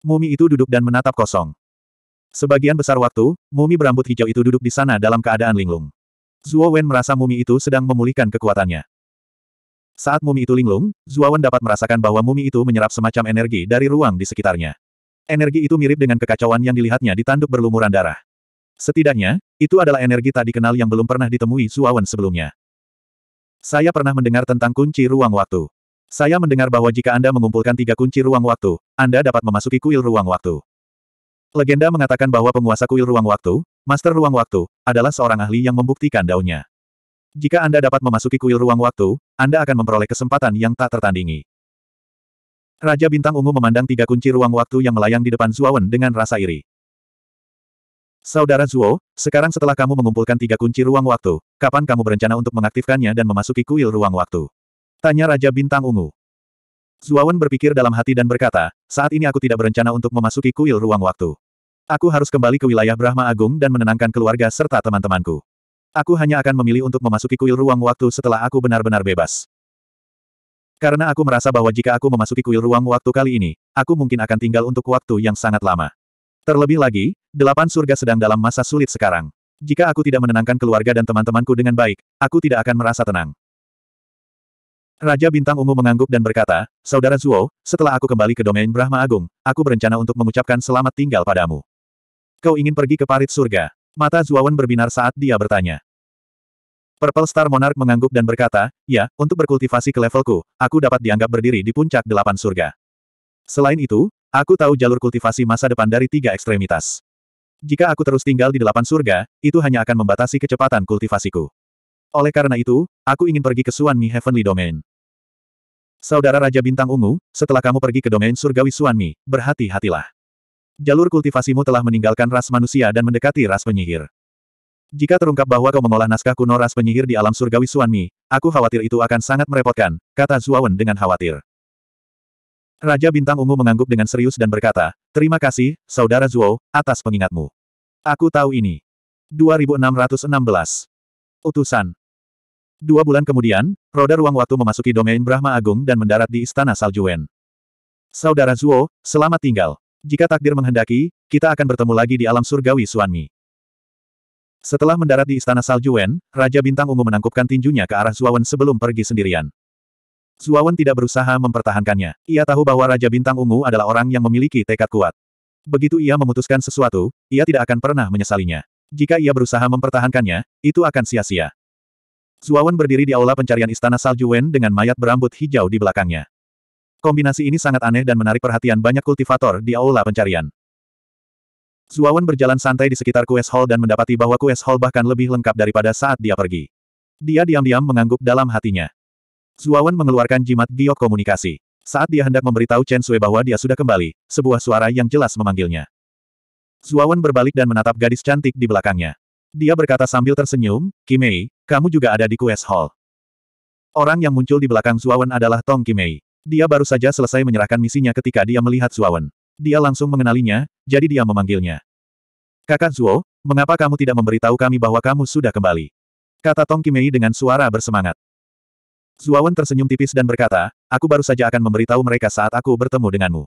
Mumi itu duduk dan menatap kosong. Sebagian besar waktu, mumi berambut hijau itu duduk di sana dalam keadaan linglung. Zuo Wen merasa mumi itu sedang memulihkan kekuatannya. Saat mumi itu linglung, Zuo Wen dapat merasakan bahwa mumi itu menyerap semacam energi dari ruang di sekitarnya. Energi itu mirip dengan kekacauan yang dilihatnya di tanduk berlumuran darah. Setidaknya, itu adalah energi tak dikenal yang belum pernah ditemui Zuo Wen sebelumnya. Saya pernah mendengar tentang kunci ruang waktu. Saya mendengar bahwa jika Anda mengumpulkan tiga kunci ruang waktu, Anda dapat memasuki kuil ruang waktu. Legenda mengatakan bahwa penguasa kuil ruang waktu, Master Ruang Waktu, adalah seorang ahli yang membuktikan daunnya. Jika Anda dapat memasuki kuil ruang waktu, Anda akan memperoleh kesempatan yang tak tertandingi. Raja Bintang Ungu memandang tiga kunci ruang waktu yang melayang di depan Zuawan dengan rasa iri. Saudara Zuo, sekarang setelah kamu mengumpulkan tiga kunci ruang waktu, kapan kamu berencana untuk mengaktifkannya dan memasuki kuil ruang waktu? Tanya Raja Bintang Ungu. Zuawan berpikir dalam hati dan berkata, saat ini aku tidak berencana untuk memasuki kuil ruang waktu. Aku harus kembali ke wilayah Brahma Agung dan menenangkan keluarga serta teman-temanku. Aku hanya akan memilih untuk memasuki kuil ruang waktu setelah aku benar-benar bebas. Karena aku merasa bahwa jika aku memasuki kuil ruang waktu kali ini, aku mungkin akan tinggal untuk waktu yang sangat lama. Terlebih lagi, delapan surga sedang dalam masa sulit sekarang. Jika aku tidak menenangkan keluarga dan teman-temanku dengan baik, aku tidak akan merasa tenang. Raja Bintang Ungu mengangguk dan berkata, Saudara Zuo, setelah aku kembali ke domain Brahma Agung, aku berencana untuk mengucapkan selamat tinggal padamu. Kau ingin pergi ke parit surga? Mata Zuawan berbinar saat dia bertanya. Purple Star Monarch mengangguk dan berkata, ya, untuk berkultivasi ke levelku, aku dapat dianggap berdiri di puncak delapan surga. Selain itu, aku tahu jalur kultivasi masa depan dari tiga ekstremitas. Jika aku terus tinggal di delapan surga, itu hanya akan membatasi kecepatan kultivasiku. Oleh karena itu, aku ingin pergi ke Suanmi Heavenly Domain. Saudara Raja Bintang Ungu, setelah kamu pergi ke domain surgawi Suanmi, berhati-hatilah. Jalur kultivasimu telah meninggalkan ras manusia dan mendekati ras penyihir. Jika terungkap bahwa kau mengolah naskah kuno ras penyihir di alam surgawi Suanmi, aku khawatir itu akan sangat merepotkan, kata Zuawan dengan khawatir. Raja Bintang Ungu mengangguk dengan serius dan berkata, Terima kasih, Saudara Zuo, atas pengingatmu. Aku tahu ini. 2616. Utusan. Dua bulan kemudian, roda ruang waktu memasuki domain Brahma Agung dan mendarat di Istana Saljuwen. Saudara Zuo, selamat tinggal. Jika takdir menghendaki, kita akan bertemu lagi di alam surgawi Suanmi. Setelah mendarat di Istana Salju Raja Bintang Ungu menangkupkan tinjunya ke arah Zuawan sebelum pergi sendirian. Zuawan tidak berusaha mempertahankannya. Ia tahu bahwa Raja Bintang Ungu adalah orang yang memiliki tekad kuat. Begitu ia memutuskan sesuatu, ia tidak akan pernah menyesalinya. Jika ia berusaha mempertahankannya, itu akan sia-sia. Zuawan berdiri di aula pencarian Istana Salju dengan mayat berambut hijau di belakangnya. Kombinasi ini sangat aneh dan menarik perhatian banyak kultivator di aula pencarian. Zuawan berjalan santai di sekitar Quest Hall dan mendapati bahwa Quest Hall bahkan lebih lengkap daripada saat dia pergi. Dia diam-diam mengangguk dalam hatinya. Zuawan mengeluarkan jimat giok komunikasi. Saat dia hendak memberitahu Chen Sui bahwa dia sudah kembali, sebuah suara yang jelas memanggilnya. Zuawan berbalik dan menatap gadis cantik di belakangnya. Dia berkata sambil tersenyum, Kimei, kamu juga ada di Quest Hall. Orang yang muncul di belakang Zuawan adalah Tong Kimei. Dia baru saja selesai menyerahkan misinya ketika dia melihat Zuawan. Dia langsung mengenalinya, jadi dia memanggilnya. Kakak Zuo, mengapa kamu tidak memberitahu kami bahwa kamu sudah kembali? Kata Tong Kimei dengan suara bersemangat. Zuawan tersenyum tipis dan berkata, aku baru saja akan memberitahu mereka saat aku bertemu denganmu.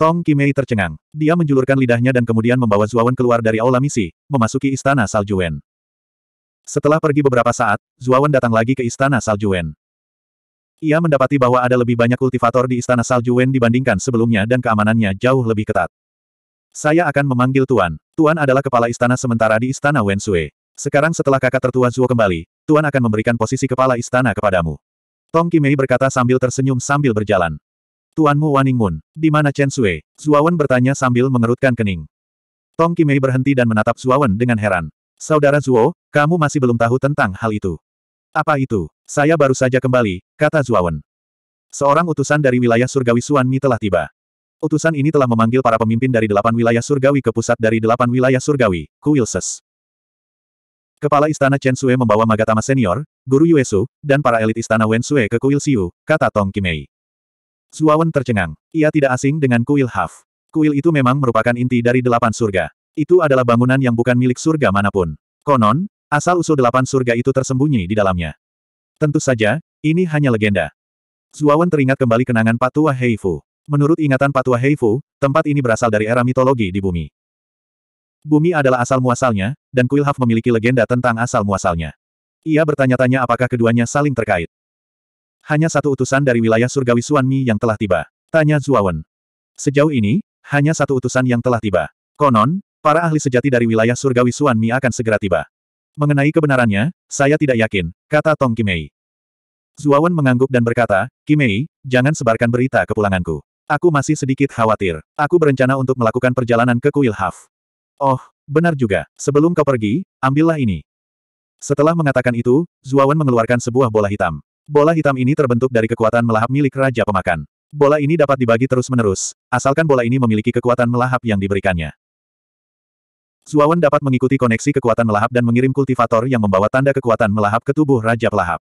Tong Kimei tercengang. Dia menjulurkan lidahnya dan kemudian membawa Zuawan keluar dari aula misi, memasuki istana Saljuen. Setelah pergi beberapa saat, Zuawan datang lagi ke istana Saljuen. Ia mendapati bahwa ada lebih banyak kultivator di Istana Salju Wen dibandingkan sebelumnya dan keamanannya jauh lebih ketat. Saya akan memanggil Tuan. Tuan adalah kepala istana sementara di Istana Wen Sui. Sekarang setelah kakak tertua Zuo kembali, Tuan akan memberikan posisi kepala istana kepadamu. Tong Kimei berkata sambil tersenyum sambil berjalan. Tuanmu Waning Moon. di mana Chen Sue? Wen bertanya sambil mengerutkan kening. Tong Kimei berhenti dan menatap Zuo Wen dengan heran. Saudara Zuo, kamu masih belum tahu tentang hal itu. Apa itu? Saya baru saja kembali, kata Zuawan. Seorang utusan dari wilayah surgawi Suanmi telah tiba. Utusan ini telah memanggil para pemimpin dari delapan wilayah surgawi ke pusat dari delapan wilayah surgawi, Kuilses. Kepala Istana Chen Sue membawa Magatama Senior, Guru Yuesu, dan para elit Istana Wen Sue ke Kuil Siu, kata Tong Kimei. Zuawan tercengang. Ia tidak asing dengan Kuil Haf. Kuil itu memang merupakan inti dari delapan surga. Itu adalah bangunan yang bukan milik surga manapun. Konon, Asal-usul delapan surga itu tersembunyi di dalamnya. Tentu saja, ini hanya legenda. Zuawan teringat kembali kenangan Patua Heifu. Menurut ingatan Patua Heifu, tempat ini berasal dari era mitologi di bumi. Bumi adalah asal-muasalnya, dan Kuil Haf memiliki legenda tentang asal-muasalnya. Ia bertanya-tanya apakah keduanya saling terkait. Hanya satu utusan dari wilayah surgawi Suanmi yang telah tiba. Tanya Zuawan. Sejauh ini, hanya satu utusan yang telah tiba. Konon, para ahli sejati dari wilayah surgawi Suanmi akan segera tiba. Mengenai kebenarannya, saya tidak yakin, kata Tong Kimei. Zuawan mengangguk dan berkata, Kimei, jangan sebarkan berita kepulanganku. Aku masih sedikit khawatir. Aku berencana untuk melakukan perjalanan ke Kuil Haf. Oh, benar juga. Sebelum kau pergi, ambillah ini. Setelah mengatakan itu, Zuawan mengeluarkan sebuah bola hitam. Bola hitam ini terbentuk dari kekuatan melahap milik Raja Pemakan. Bola ini dapat dibagi terus-menerus, asalkan bola ini memiliki kekuatan melahap yang diberikannya. Zuawan dapat mengikuti koneksi kekuatan melahap dan mengirim kultivator yang membawa tanda kekuatan melahap ke tubuh Raja Pelahap.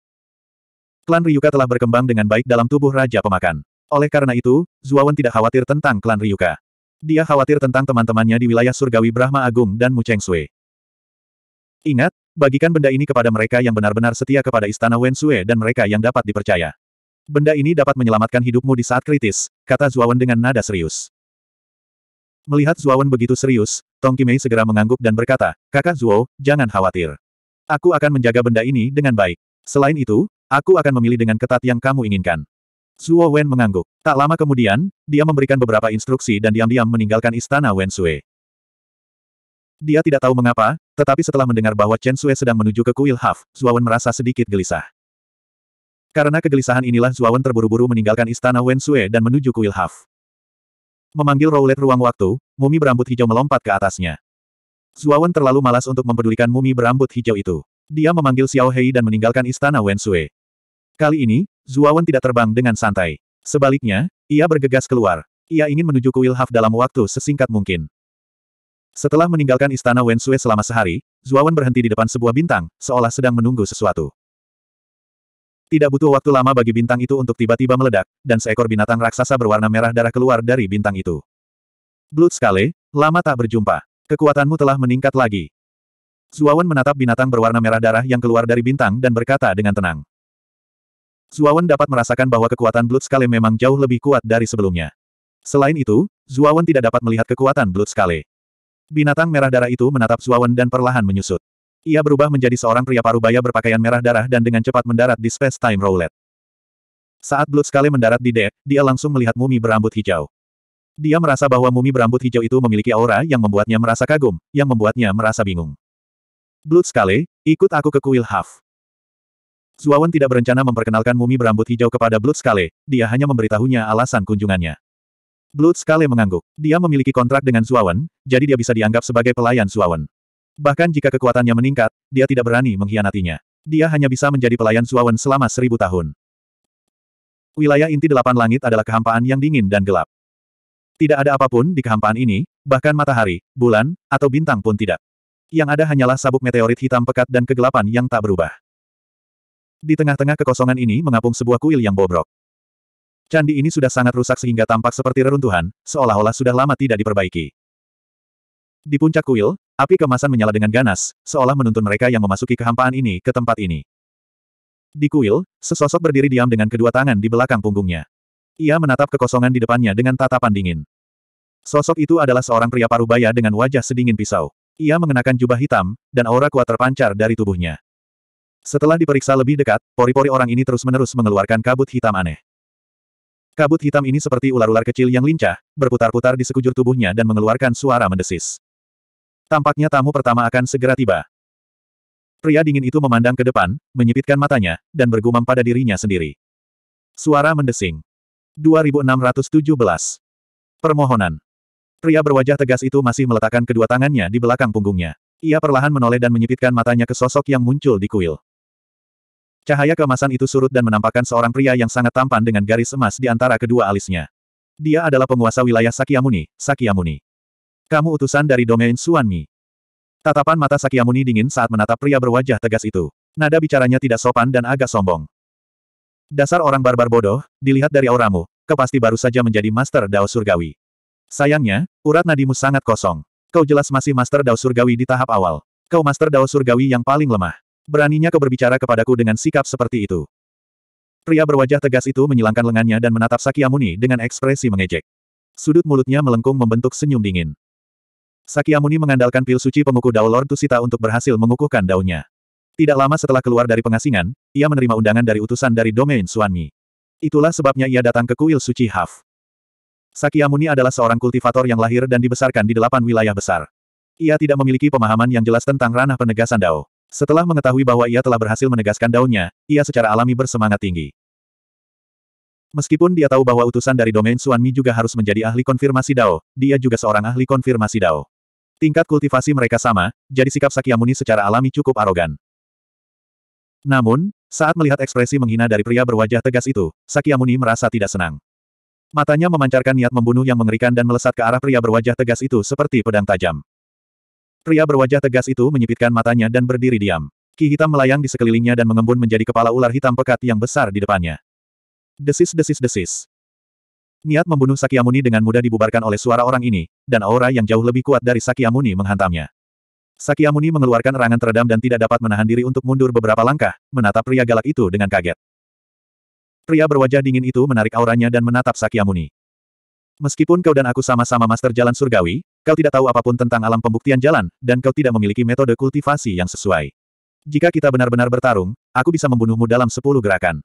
Klan Ryuka telah berkembang dengan baik dalam tubuh Raja Pemakan. Oleh karena itu, Zuawan tidak khawatir tentang klan Ryuka. Dia khawatir tentang teman-temannya di wilayah surgawi Brahma Agung dan Mu Cheng Sui. Ingat, bagikan benda ini kepada mereka yang benar-benar setia kepada Istana Wen Sui dan mereka yang dapat dipercaya. Benda ini dapat menyelamatkan hidupmu di saat kritis, kata Zuawan dengan nada serius. Melihat Zuowen begitu serius, Tong Kimei segera mengangguk dan berkata, Kakak Zuo, jangan khawatir. Aku akan menjaga benda ini dengan baik. Selain itu, aku akan memilih dengan ketat yang kamu inginkan. Zuo Wen mengangguk. Tak lama kemudian, dia memberikan beberapa instruksi dan diam-diam meninggalkan istana Wen Sui. Dia tidak tahu mengapa, tetapi setelah mendengar bahwa Chen Sui sedang menuju ke kuil Haf, Wen merasa sedikit gelisah. Karena kegelisahan inilah Wen terburu-buru meninggalkan istana Wen Sui dan menuju kuil Haf. Memanggil Rowlet ruang waktu, mumi berambut hijau melompat ke atasnya. Zuawan terlalu malas untuk mempedulikan mumi berambut hijau itu. Dia memanggil Xiao Hei dan meninggalkan istana Wensue. Kali ini, Zuawan tidak terbang dengan santai. Sebaliknya, ia bergegas keluar. Ia ingin menuju kuil Haf dalam waktu sesingkat mungkin. Setelah meninggalkan istana Wensue selama sehari, Zuawan berhenti di depan sebuah bintang, seolah sedang menunggu sesuatu. Tidak butuh waktu lama bagi bintang itu untuk tiba-tiba meledak, dan seekor binatang raksasa berwarna merah darah keluar dari bintang itu. Blood Scale, lama tak berjumpa. Kekuatanmu telah meningkat lagi. Zuawan menatap binatang berwarna merah darah yang keluar dari bintang dan berkata dengan tenang. Zuawan dapat merasakan bahwa kekuatan Blood Scale memang jauh lebih kuat dari sebelumnya. Selain itu, Zuawan tidak dapat melihat kekuatan Blood Scale. Binatang merah darah itu menatap Zuawan dan perlahan menyusut. Ia berubah menjadi seorang pria parubaya berpakaian merah darah dan dengan cepat mendarat di Space Time Roulette. Saat Blood Scale mendarat di deck, dia langsung melihat mumi berambut hijau. Dia merasa bahwa mumi berambut hijau itu memiliki aura yang membuatnya merasa kagum, yang membuatnya merasa bingung. Blood Scale, ikut aku ke Kuil Huff. Zuawan tidak berencana memperkenalkan mumi berambut hijau kepada Blood Scale, dia hanya memberitahunya alasan kunjungannya. Blood Scale mengangguk. Dia memiliki kontrak dengan Zuawan, jadi dia bisa dianggap sebagai pelayan Zuawan. Bahkan jika kekuatannya meningkat, dia tidak berani mengkhianatinya. Dia hanya bisa menjadi pelayan Suawen selama seribu tahun. Wilayah inti delapan langit adalah kehampaan yang dingin dan gelap. Tidak ada apapun di kehampaan ini, bahkan matahari, bulan, atau bintang pun tidak. Yang ada hanyalah sabuk meteorit hitam pekat dan kegelapan yang tak berubah. Di tengah-tengah kekosongan ini mengapung sebuah kuil yang bobrok. Candi ini sudah sangat rusak sehingga tampak seperti reruntuhan, seolah-olah sudah lama tidak diperbaiki. Di puncak kuil, api kemasan menyala dengan ganas, seolah menuntun mereka yang memasuki kehampaan ini ke tempat ini. Di kuil, sesosok berdiri diam dengan kedua tangan di belakang punggungnya. Ia menatap kekosongan di depannya dengan tatapan dingin. Sosok itu adalah seorang pria parubaya dengan wajah sedingin pisau. Ia mengenakan jubah hitam, dan aura kuat terpancar dari tubuhnya. Setelah diperiksa lebih dekat, pori-pori orang ini terus-menerus mengeluarkan kabut hitam aneh. Kabut hitam ini seperti ular-ular kecil yang lincah, berputar-putar di sekujur tubuhnya dan mengeluarkan suara mendesis. Tampaknya tamu pertama akan segera tiba. Pria dingin itu memandang ke depan, menyipitkan matanya, dan bergumam pada dirinya sendiri. Suara mendesing. 2617. Permohonan. Pria berwajah tegas itu masih meletakkan kedua tangannya di belakang punggungnya. Ia perlahan menoleh dan menyipitkan matanya ke sosok yang muncul di kuil. Cahaya kemasan itu surut dan menampakkan seorang pria yang sangat tampan dengan garis emas di antara kedua alisnya. Dia adalah penguasa wilayah Sakyamuni, Sakyamuni. Kamu utusan dari domain Suanmi. Tatapan mata Sakyamuni dingin saat menatap pria berwajah tegas itu. Nada bicaranya tidak sopan dan agak sombong. Dasar orang barbar bodoh, dilihat dari auramu, kepasti baru saja menjadi Master Dao Surgawi. Sayangnya, urat nadimu sangat kosong. Kau jelas masih Master Dao Surgawi di tahap awal. Kau Master Dao Surgawi yang paling lemah. Beraninya kau berbicara kepadaku dengan sikap seperti itu. Pria berwajah tegas itu menyilangkan lengannya dan menatap Sakyamuni dengan ekspresi mengejek. Sudut mulutnya melengkung membentuk senyum dingin. Sakyamuni mengandalkan pil suci pemukul Dao Lord Tusita untuk berhasil mengukuhkan daunnya. Tidak lama setelah keluar dari pengasingan, ia menerima undangan dari utusan dari domain Suanmi. Itulah sebabnya ia datang ke kuil suci Haf. Sakyamuni adalah seorang kultivator yang lahir dan dibesarkan di delapan wilayah besar. Ia tidak memiliki pemahaman yang jelas tentang ranah penegasan Dao. Setelah mengetahui bahwa ia telah berhasil menegaskan daunnya, ia secara alami bersemangat tinggi. Meskipun dia tahu bahwa utusan dari domain Suanmi juga harus menjadi ahli konfirmasi Dao, dia juga seorang ahli konfirmasi Dao. Tingkat kultivasi mereka sama, jadi sikap Sakyamuni secara alami cukup arogan. Namun, saat melihat ekspresi menghina dari pria berwajah tegas itu, Sakyamuni merasa tidak senang. Matanya memancarkan niat membunuh yang mengerikan dan melesat ke arah pria berwajah tegas itu seperti pedang tajam. Pria berwajah tegas itu menyipitkan matanya dan berdiri diam. Ki hitam melayang di sekelilingnya dan mengembun menjadi kepala ular hitam pekat yang besar di depannya. Desis-desis-desis. Niat membunuh Sakyamuni dengan mudah dibubarkan oleh suara orang ini, dan aura yang jauh lebih kuat dari Sakyamuni menghantamnya. Sakyamuni mengeluarkan erangan teredam dan tidak dapat menahan diri untuk mundur beberapa langkah, menatap pria galak itu dengan kaget. Pria berwajah dingin itu menarik auranya dan menatap Sakyamuni. Meskipun kau dan aku sama-sama master jalan surgawi, kau tidak tahu apapun tentang alam pembuktian jalan, dan kau tidak memiliki metode kultivasi yang sesuai. Jika kita benar-benar bertarung, aku bisa membunuhmu dalam sepuluh gerakan.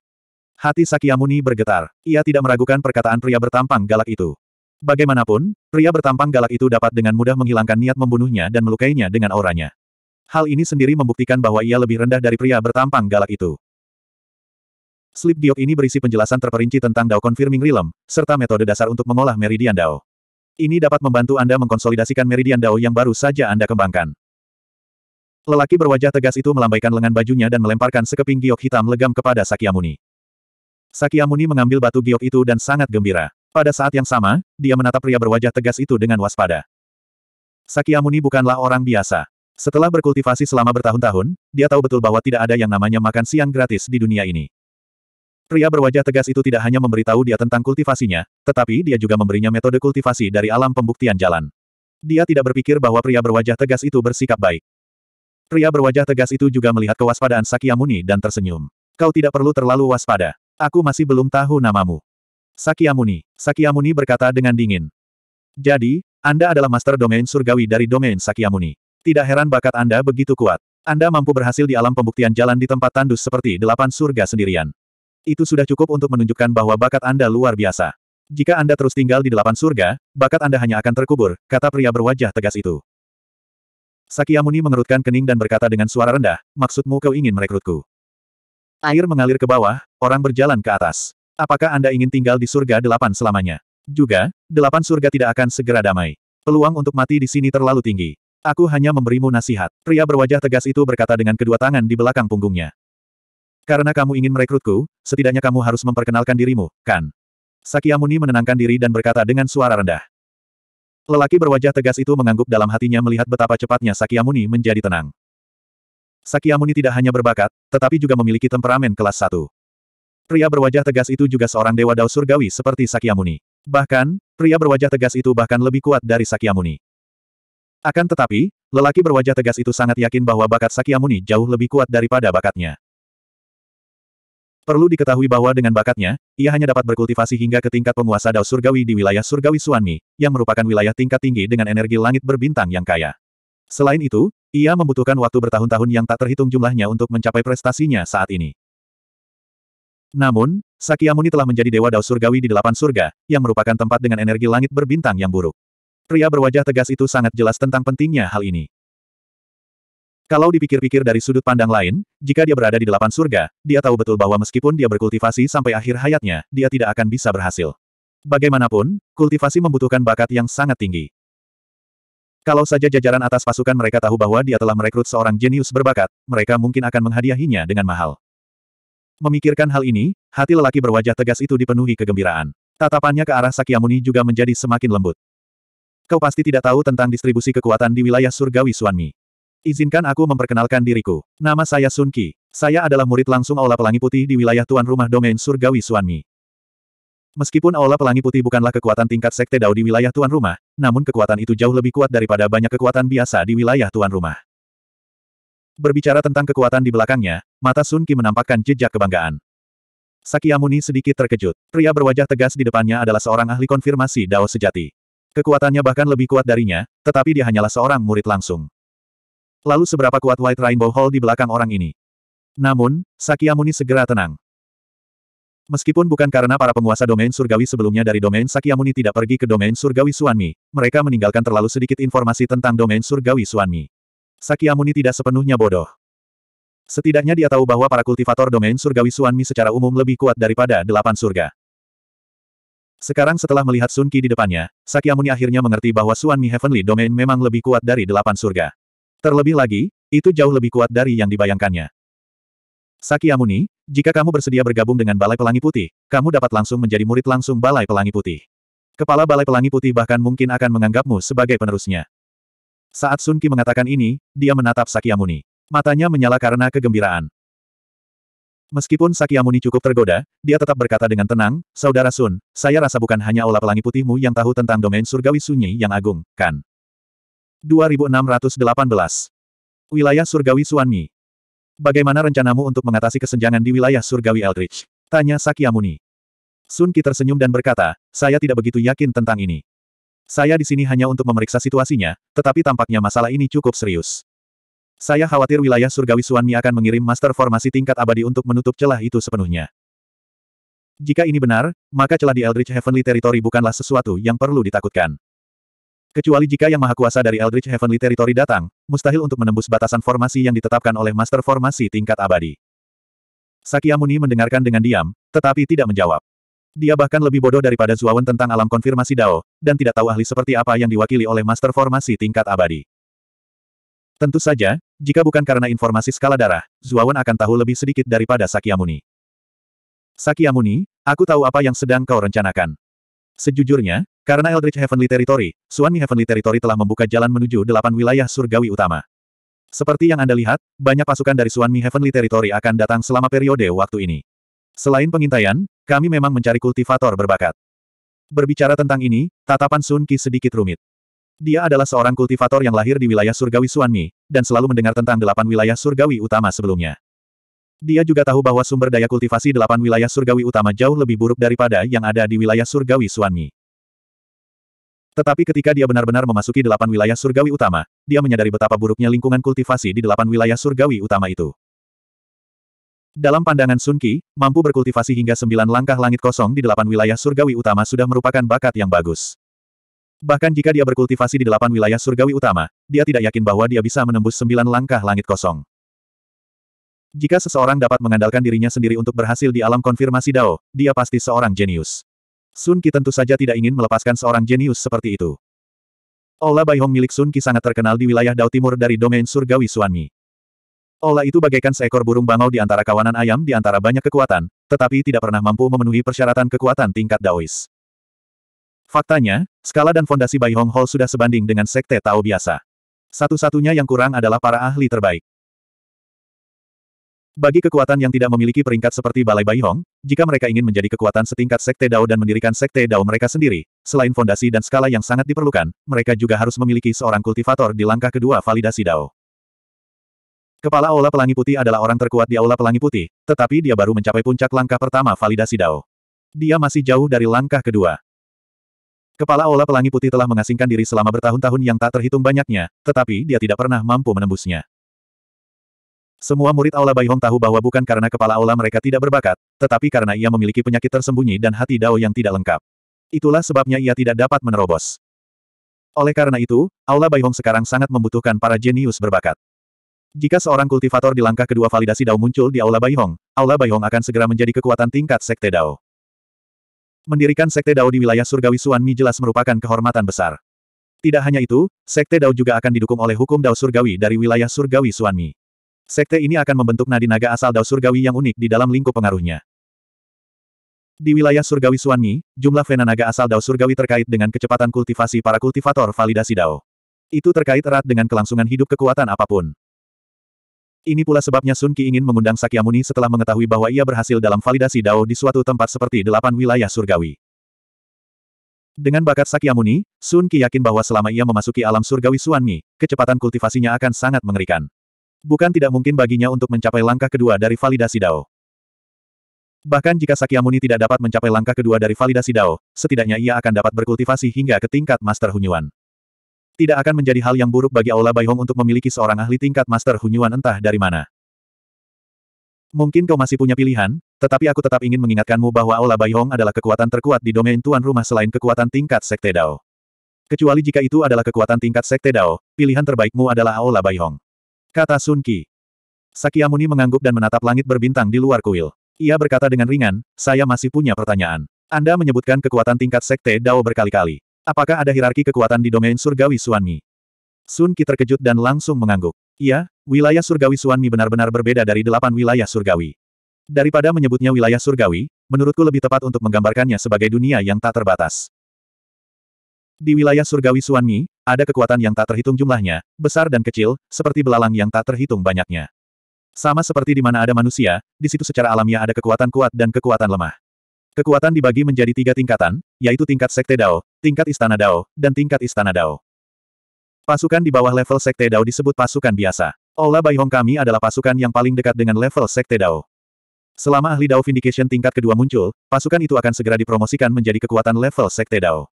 Hati Sakyamuni bergetar. Ia tidak meragukan perkataan pria bertampang galak itu. Bagaimanapun, pria bertampang galak itu dapat dengan mudah menghilangkan niat membunuhnya dan melukainya dengan auranya. Hal ini sendiri membuktikan bahwa ia lebih rendah dari pria bertampang galak itu. Slip diok ini berisi penjelasan terperinci tentang Dao Confirming Realm, serta metode dasar untuk mengolah Meridian Dao. Ini dapat membantu Anda mengkonsolidasikan Meridian Dao yang baru saja Anda kembangkan. Lelaki berwajah tegas itu melambaikan lengan bajunya dan melemparkan sekeping giok hitam legam kepada Sakyamuni. Sakyamuni mengambil batu giok itu dan sangat gembira. Pada saat yang sama, dia menatap pria berwajah tegas itu dengan waspada. Sakyamuni bukanlah orang biasa. Setelah berkultivasi selama bertahun-tahun, dia tahu betul bahwa tidak ada yang namanya makan siang gratis di dunia ini. Pria berwajah tegas itu tidak hanya memberitahu dia tentang kultivasinya, tetapi dia juga memberinya metode kultivasi dari alam pembuktian jalan. Dia tidak berpikir bahwa pria berwajah tegas itu bersikap baik. Pria berwajah tegas itu juga melihat kewaspadaan Sakyamuni dan tersenyum. Kau tidak perlu terlalu waspada. Aku masih belum tahu namamu. Sakyamuni. Sakyamuni berkata dengan dingin. Jadi, Anda adalah master domain surgawi dari domain Sakyamuni. Tidak heran bakat Anda begitu kuat. Anda mampu berhasil di alam pembuktian jalan di tempat tandus seperti delapan surga sendirian. Itu sudah cukup untuk menunjukkan bahwa bakat Anda luar biasa. Jika Anda terus tinggal di delapan surga, bakat Anda hanya akan terkubur, kata pria berwajah tegas itu. Sakyamuni mengerutkan kening dan berkata dengan suara rendah, maksudmu kau ingin merekrutku. Air mengalir ke bawah, orang berjalan ke atas. Apakah Anda ingin tinggal di surga delapan selamanya? Juga, delapan surga tidak akan segera damai. Peluang untuk mati di sini terlalu tinggi. Aku hanya memberimu nasihat. Pria berwajah tegas itu berkata dengan kedua tangan di belakang punggungnya. Karena kamu ingin merekrutku, setidaknya kamu harus memperkenalkan dirimu, kan? Sakyamuni menenangkan diri dan berkata dengan suara rendah. Lelaki berwajah tegas itu mengangguk dalam hatinya melihat betapa cepatnya Sakyamuni menjadi tenang. Sakyamuni tidak hanya berbakat, tetapi juga memiliki temperamen kelas 1. Pria berwajah tegas itu juga seorang dewa dao surgawi seperti Sakyamuni. Bahkan, pria berwajah tegas itu bahkan lebih kuat dari Sakyamuni. Akan tetapi, lelaki berwajah tegas itu sangat yakin bahwa bakat Sakyamuni jauh lebih kuat daripada bakatnya. Perlu diketahui bahwa dengan bakatnya, ia hanya dapat berkultivasi hingga ke tingkat penguasa Dao Surgawi di wilayah Surgawi Suanmi, yang merupakan wilayah tingkat tinggi dengan energi langit berbintang yang kaya. Selain itu, ia membutuhkan waktu bertahun-tahun yang tak terhitung jumlahnya untuk mencapai prestasinya saat ini. Namun, Sakyamuni telah menjadi dewa dao surgawi di delapan surga, yang merupakan tempat dengan energi langit berbintang yang buruk. Pria berwajah tegas itu sangat jelas tentang pentingnya hal ini. Kalau dipikir-pikir dari sudut pandang lain, jika dia berada di delapan surga, dia tahu betul bahwa meskipun dia berkultivasi sampai akhir hayatnya, dia tidak akan bisa berhasil. Bagaimanapun, kultivasi membutuhkan bakat yang sangat tinggi. Kalau saja jajaran atas pasukan mereka tahu bahwa dia telah merekrut seorang jenius berbakat, mereka mungkin akan menghadiahinya dengan mahal. Memikirkan hal ini, hati lelaki berwajah tegas itu dipenuhi kegembiraan. Tatapannya ke arah Sakyamuni juga menjadi semakin lembut. Kau pasti tidak tahu tentang distribusi kekuatan di wilayah surgawi Suanmi. Izinkan aku memperkenalkan diriku. Nama saya Sun Sunki. Saya adalah murid langsung Aula Pelangi Putih di wilayah Tuan Rumah Domain Surgawi Suanmi. Meskipun Aula Pelangi Putih bukanlah kekuatan tingkat Sekte Dao di wilayah tuan rumah, namun kekuatan itu jauh lebih kuat daripada banyak kekuatan biasa di wilayah tuan rumah. Berbicara tentang kekuatan di belakangnya, mata Sun Qi menampakkan jejak kebanggaan. Sakyamuni sedikit terkejut. Pria berwajah tegas di depannya adalah seorang ahli konfirmasi Dao sejati. Kekuatannya bahkan lebih kuat darinya, tetapi dia hanyalah seorang murid langsung. Lalu seberapa kuat White Rainbow Hall di belakang orang ini? Namun, Sakyamuni segera tenang. Meskipun bukan karena para penguasa domain surgawi sebelumnya dari domain Sakyamuni tidak pergi ke domain surgawi Suanmi, mereka meninggalkan terlalu sedikit informasi tentang domain surgawi Suanmi. Sakyamuni tidak sepenuhnya bodoh. Setidaknya dia tahu bahwa para kultivator domain surgawi Suanmi secara umum lebih kuat daripada delapan surga. Sekarang setelah melihat Sun Qi di depannya, Sakyamuni akhirnya mengerti bahwa Suanmi Heavenly Domain memang lebih kuat dari delapan surga. Terlebih lagi, itu jauh lebih kuat dari yang dibayangkannya. Sakyamuni, jika kamu bersedia bergabung dengan Balai Pelangi Putih, kamu dapat langsung menjadi murid langsung Balai Pelangi Putih. Kepala Balai Pelangi Putih bahkan mungkin akan menganggapmu sebagai penerusnya. Saat Sun Qi mengatakan ini, dia menatap Sakyamuni. Matanya menyala karena kegembiraan. Meskipun Sakyamuni cukup tergoda, dia tetap berkata dengan tenang, Saudara Sun, saya rasa bukan hanya olah pelangi putihmu yang tahu tentang domain surgawi sunyi yang agung, kan? 2618 Wilayah Surgawi Suanmi Bagaimana rencanamu untuk mengatasi kesenjangan di wilayah surgawi Eldritch? Tanya Sakyamuni. Sun Ki tersenyum dan berkata, saya tidak begitu yakin tentang ini. Saya di sini hanya untuk memeriksa situasinya, tetapi tampaknya masalah ini cukup serius. Saya khawatir wilayah surgawi Suanmi akan mengirim master formasi tingkat abadi untuk menutup celah itu sepenuhnya. Jika ini benar, maka celah di Eldritch Heavenly Territory bukanlah sesuatu yang perlu ditakutkan. Kecuali jika Yang Maha Kuasa dari Eldritch Heavenly Territory datang, mustahil untuk menembus batasan formasi yang ditetapkan oleh Master Formasi tingkat abadi. Sakyamuni mendengarkan dengan diam, tetapi tidak menjawab. Dia bahkan lebih bodoh daripada Zuawan tentang alam konfirmasi Dao, dan tidak tahu ahli seperti apa yang diwakili oleh Master Formasi tingkat abadi. Tentu saja, jika bukan karena informasi skala darah, Zuawan akan tahu lebih sedikit daripada Sakyamuni. Sakyamuni, aku tahu apa yang sedang kau rencanakan. Sejujurnya, karena Eldritch Heavenly Territory, Suani Heavenly Territory telah membuka jalan menuju delapan wilayah surgawi utama. Seperti yang Anda lihat, banyak pasukan dari Suanmi Heavenly Territory akan datang selama periode waktu ini. Selain pengintaian, kami memang mencari kultivator berbakat. Berbicara tentang ini, tatapan Sun Qi sedikit rumit. Dia adalah seorang kultivator yang lahir di wilayah surgawi Suanmi, dan selalu mendengar tentang delapan wilayah surgawi utama sebelumnya. Dia juga tahu bahwa sumber daya kultivasi delapan wilayah surgawi utama jauh lebih buruk daripada yang ada di wilayah surgawi Suanmi. Tetapi ketika dia benar-benar memasuki delapan wilayah surgawi utama, dia menyadari betapa buruknya lingkungan kultivasi di delapan wilayah surgawi utama itu. Dalam pandangan Sun Qi, mampu berkultivasi hingga sembilan langkah langit kosong di delapan wilayah surgawi utama sudah merupakan bakat yang bagus. Bahkan jika dia berkultivasi di delapan wilayah surgawi utama, dia tidak yakin bahwa dia bisa menembus sembilan langkah langit kosong. Jika seseorang dapat mengandalkan dirinya sendiri untuk berhasil di alam konfirmasi Dao, dia pasti seorang jenius. Sun Qi tentu saja tidak ingin melepaskan seorang jenius seperti itu. Ola Hong milik Sun Qi sangat terkenal di wilayah Dao Timur dari domain surgawi Suanmi. Ola itu bagaikan seekor burung bangau di antara kawanan ayam di antara banyak kekuatan, tetapi tidak pernah mampu memenuhi persyaratan kekuatan tingkat Daois. Faktanya, skala dan fondasi Hong Hall sudah sebanding dengan sekte Tao biasa. Satu-satunya yang kurang adalah para ahli terbaik. Bagi kekuatan yang tidak memiliki peringkat seperti Balai Hong, jika mereka ingin menjadi kekuatan setingkat Sekte Dao dan mendirikan Sekte Dao mereka sendiri, selain fondasi dan skala yang sangat diperlukan, mereka juga harus memiliki seorang kultivator di langkah kedua validasi Dao. Kepala Aula Pelangi Putih adalah orang terkuat di Aula Pelangi Putih, tetapi dia baru mencapai puncak langkah pertama validasi Dao. Dia masih jauh dari langkah kedua. Kepala Aula Pelangi Putih telah mengasingkan diri selama bertahun-tahun yang tak terhitung banyaknya, tetapi dia tidak pernah mampu menembusnya. Semua murid Aula Baihong tahu bahwa bukan karena kepala aula mereka tidak berbakat, tetapi karena ia memiliki penyakit tersembunyi dan hati Dao yang tidak lengkap. Itulah sebabnya ia tidak dapat menerobos. Oleh karena itu, Aula Baihong sekarang sangat membutuhkan para jenius berbakat. Jika seorang kultivator di langkah kedua validasi Dao muncul di Aula Baihong, Aula Baihong akan segera menjadi kekuatan tingkat Sekte Dao. Mendirikan Sekte Dao di wilayah surgawi Mi jelas merupakan kehormatan besar. Tidak hanya itu, Sekte Dao juga akan didukung oleh hukum Dao Surgawi dari wilayah surgawi Mi. Sekte ini akan membentuk nadi naga asal Dao Surgawi yang unik di dalam lingkup pengaruhnya. Di wilayah Surgawi Suanmi, jumlah vena naga asal Dao Surgawi terkait dengan kecepatan kultivasi para kultivator validasi Dao. Itu terkait erat dengan kelangsungan hidup kekuatan apapun. Ini pula sebabnya Sun Qi ingin mengundang Sakyamuni setelah mengetahui bahwa ia berhasil dalam validasi Dao di suatu tempat seperti delapan wilayah surgawi. Dengan bakat Sakyamuni, Sun Qi yakin bahwa selama ia memasuki alam surgawi Suanmi, kecepatan kultivasinya akan sangat mengerikan. Bukan tidak mungkin baginya untuk mencapai langkah kedua dari validasi Dao. Bahkan jika Sakyamuni tidak dapat mencapai langkah kedua dari validasi Dao, setidaknya ia akan dapat berkultivasi hingga ke tingkat Master Hunyuan. Tidak akan menjadi hal yang buruk bagi Aula Baihong untuk memiliki seorang ahli tingkat Master Hunyuan entah dari mana. Mungkin kau masih punya pilihan, tetapi aku tetap ingin mengingatkanmu bahwa Aula Baihong adalah kekuatan terkuat di domain tuan rumah selain kekuatan tingkat Sekte Dao. Kecuali jika itu adalah kekuatan tingkat Sekte Dao, pilihan terbaikmu adalah Aula Baihong. Kata Sun Qi. Sakyamuni mengangguk dan menatap langit berbintang di luar kuil. Ia berkata dengan ringan, saya masih punya pertanyaan. Anda menyebutkan kekuatan tingkat sekte Dao berkali-kali. Apakah ada hierarki kekuatan di domain surgawi Suanmi? Sun Qi terkejut dan langsung mengangguk. Iya, wilayah surgawi Suanmi benar-benar berbeda dari delapan wilayah surgawi. Daripada menyebutnya wilayah surgawi, menurutku lebih tepat untuk menggambarkannya sebagai dunia yang tak terbatas. Di wilayah surgawi Suanmi, ada kekuatan yang tak terhitung jumlahnya, besar dan kecil, seperti belalang yang tak terhitung banyaknya. Sama seperti di mana ada manusia, di situ secara alamiah ada kekuatan kuat dan kekuatan lemah. Kekuatan dibagi menjadi tiga tingkatan, yaitu tingkat Sekte Dao, tingkat Istana Dao, dan tingkat Istana Dao. Pasukan di bawah level Sekte Dao disebut pasukan biasa. Aula Baihong kami adalah pasukan yang paling dekat dengan level Sekte Dao. Selama ahli Dao Vindication tingkat kedua muncul, pasukan itu akan segera dipromosikan menjadi kekuatan level Sekte Dao.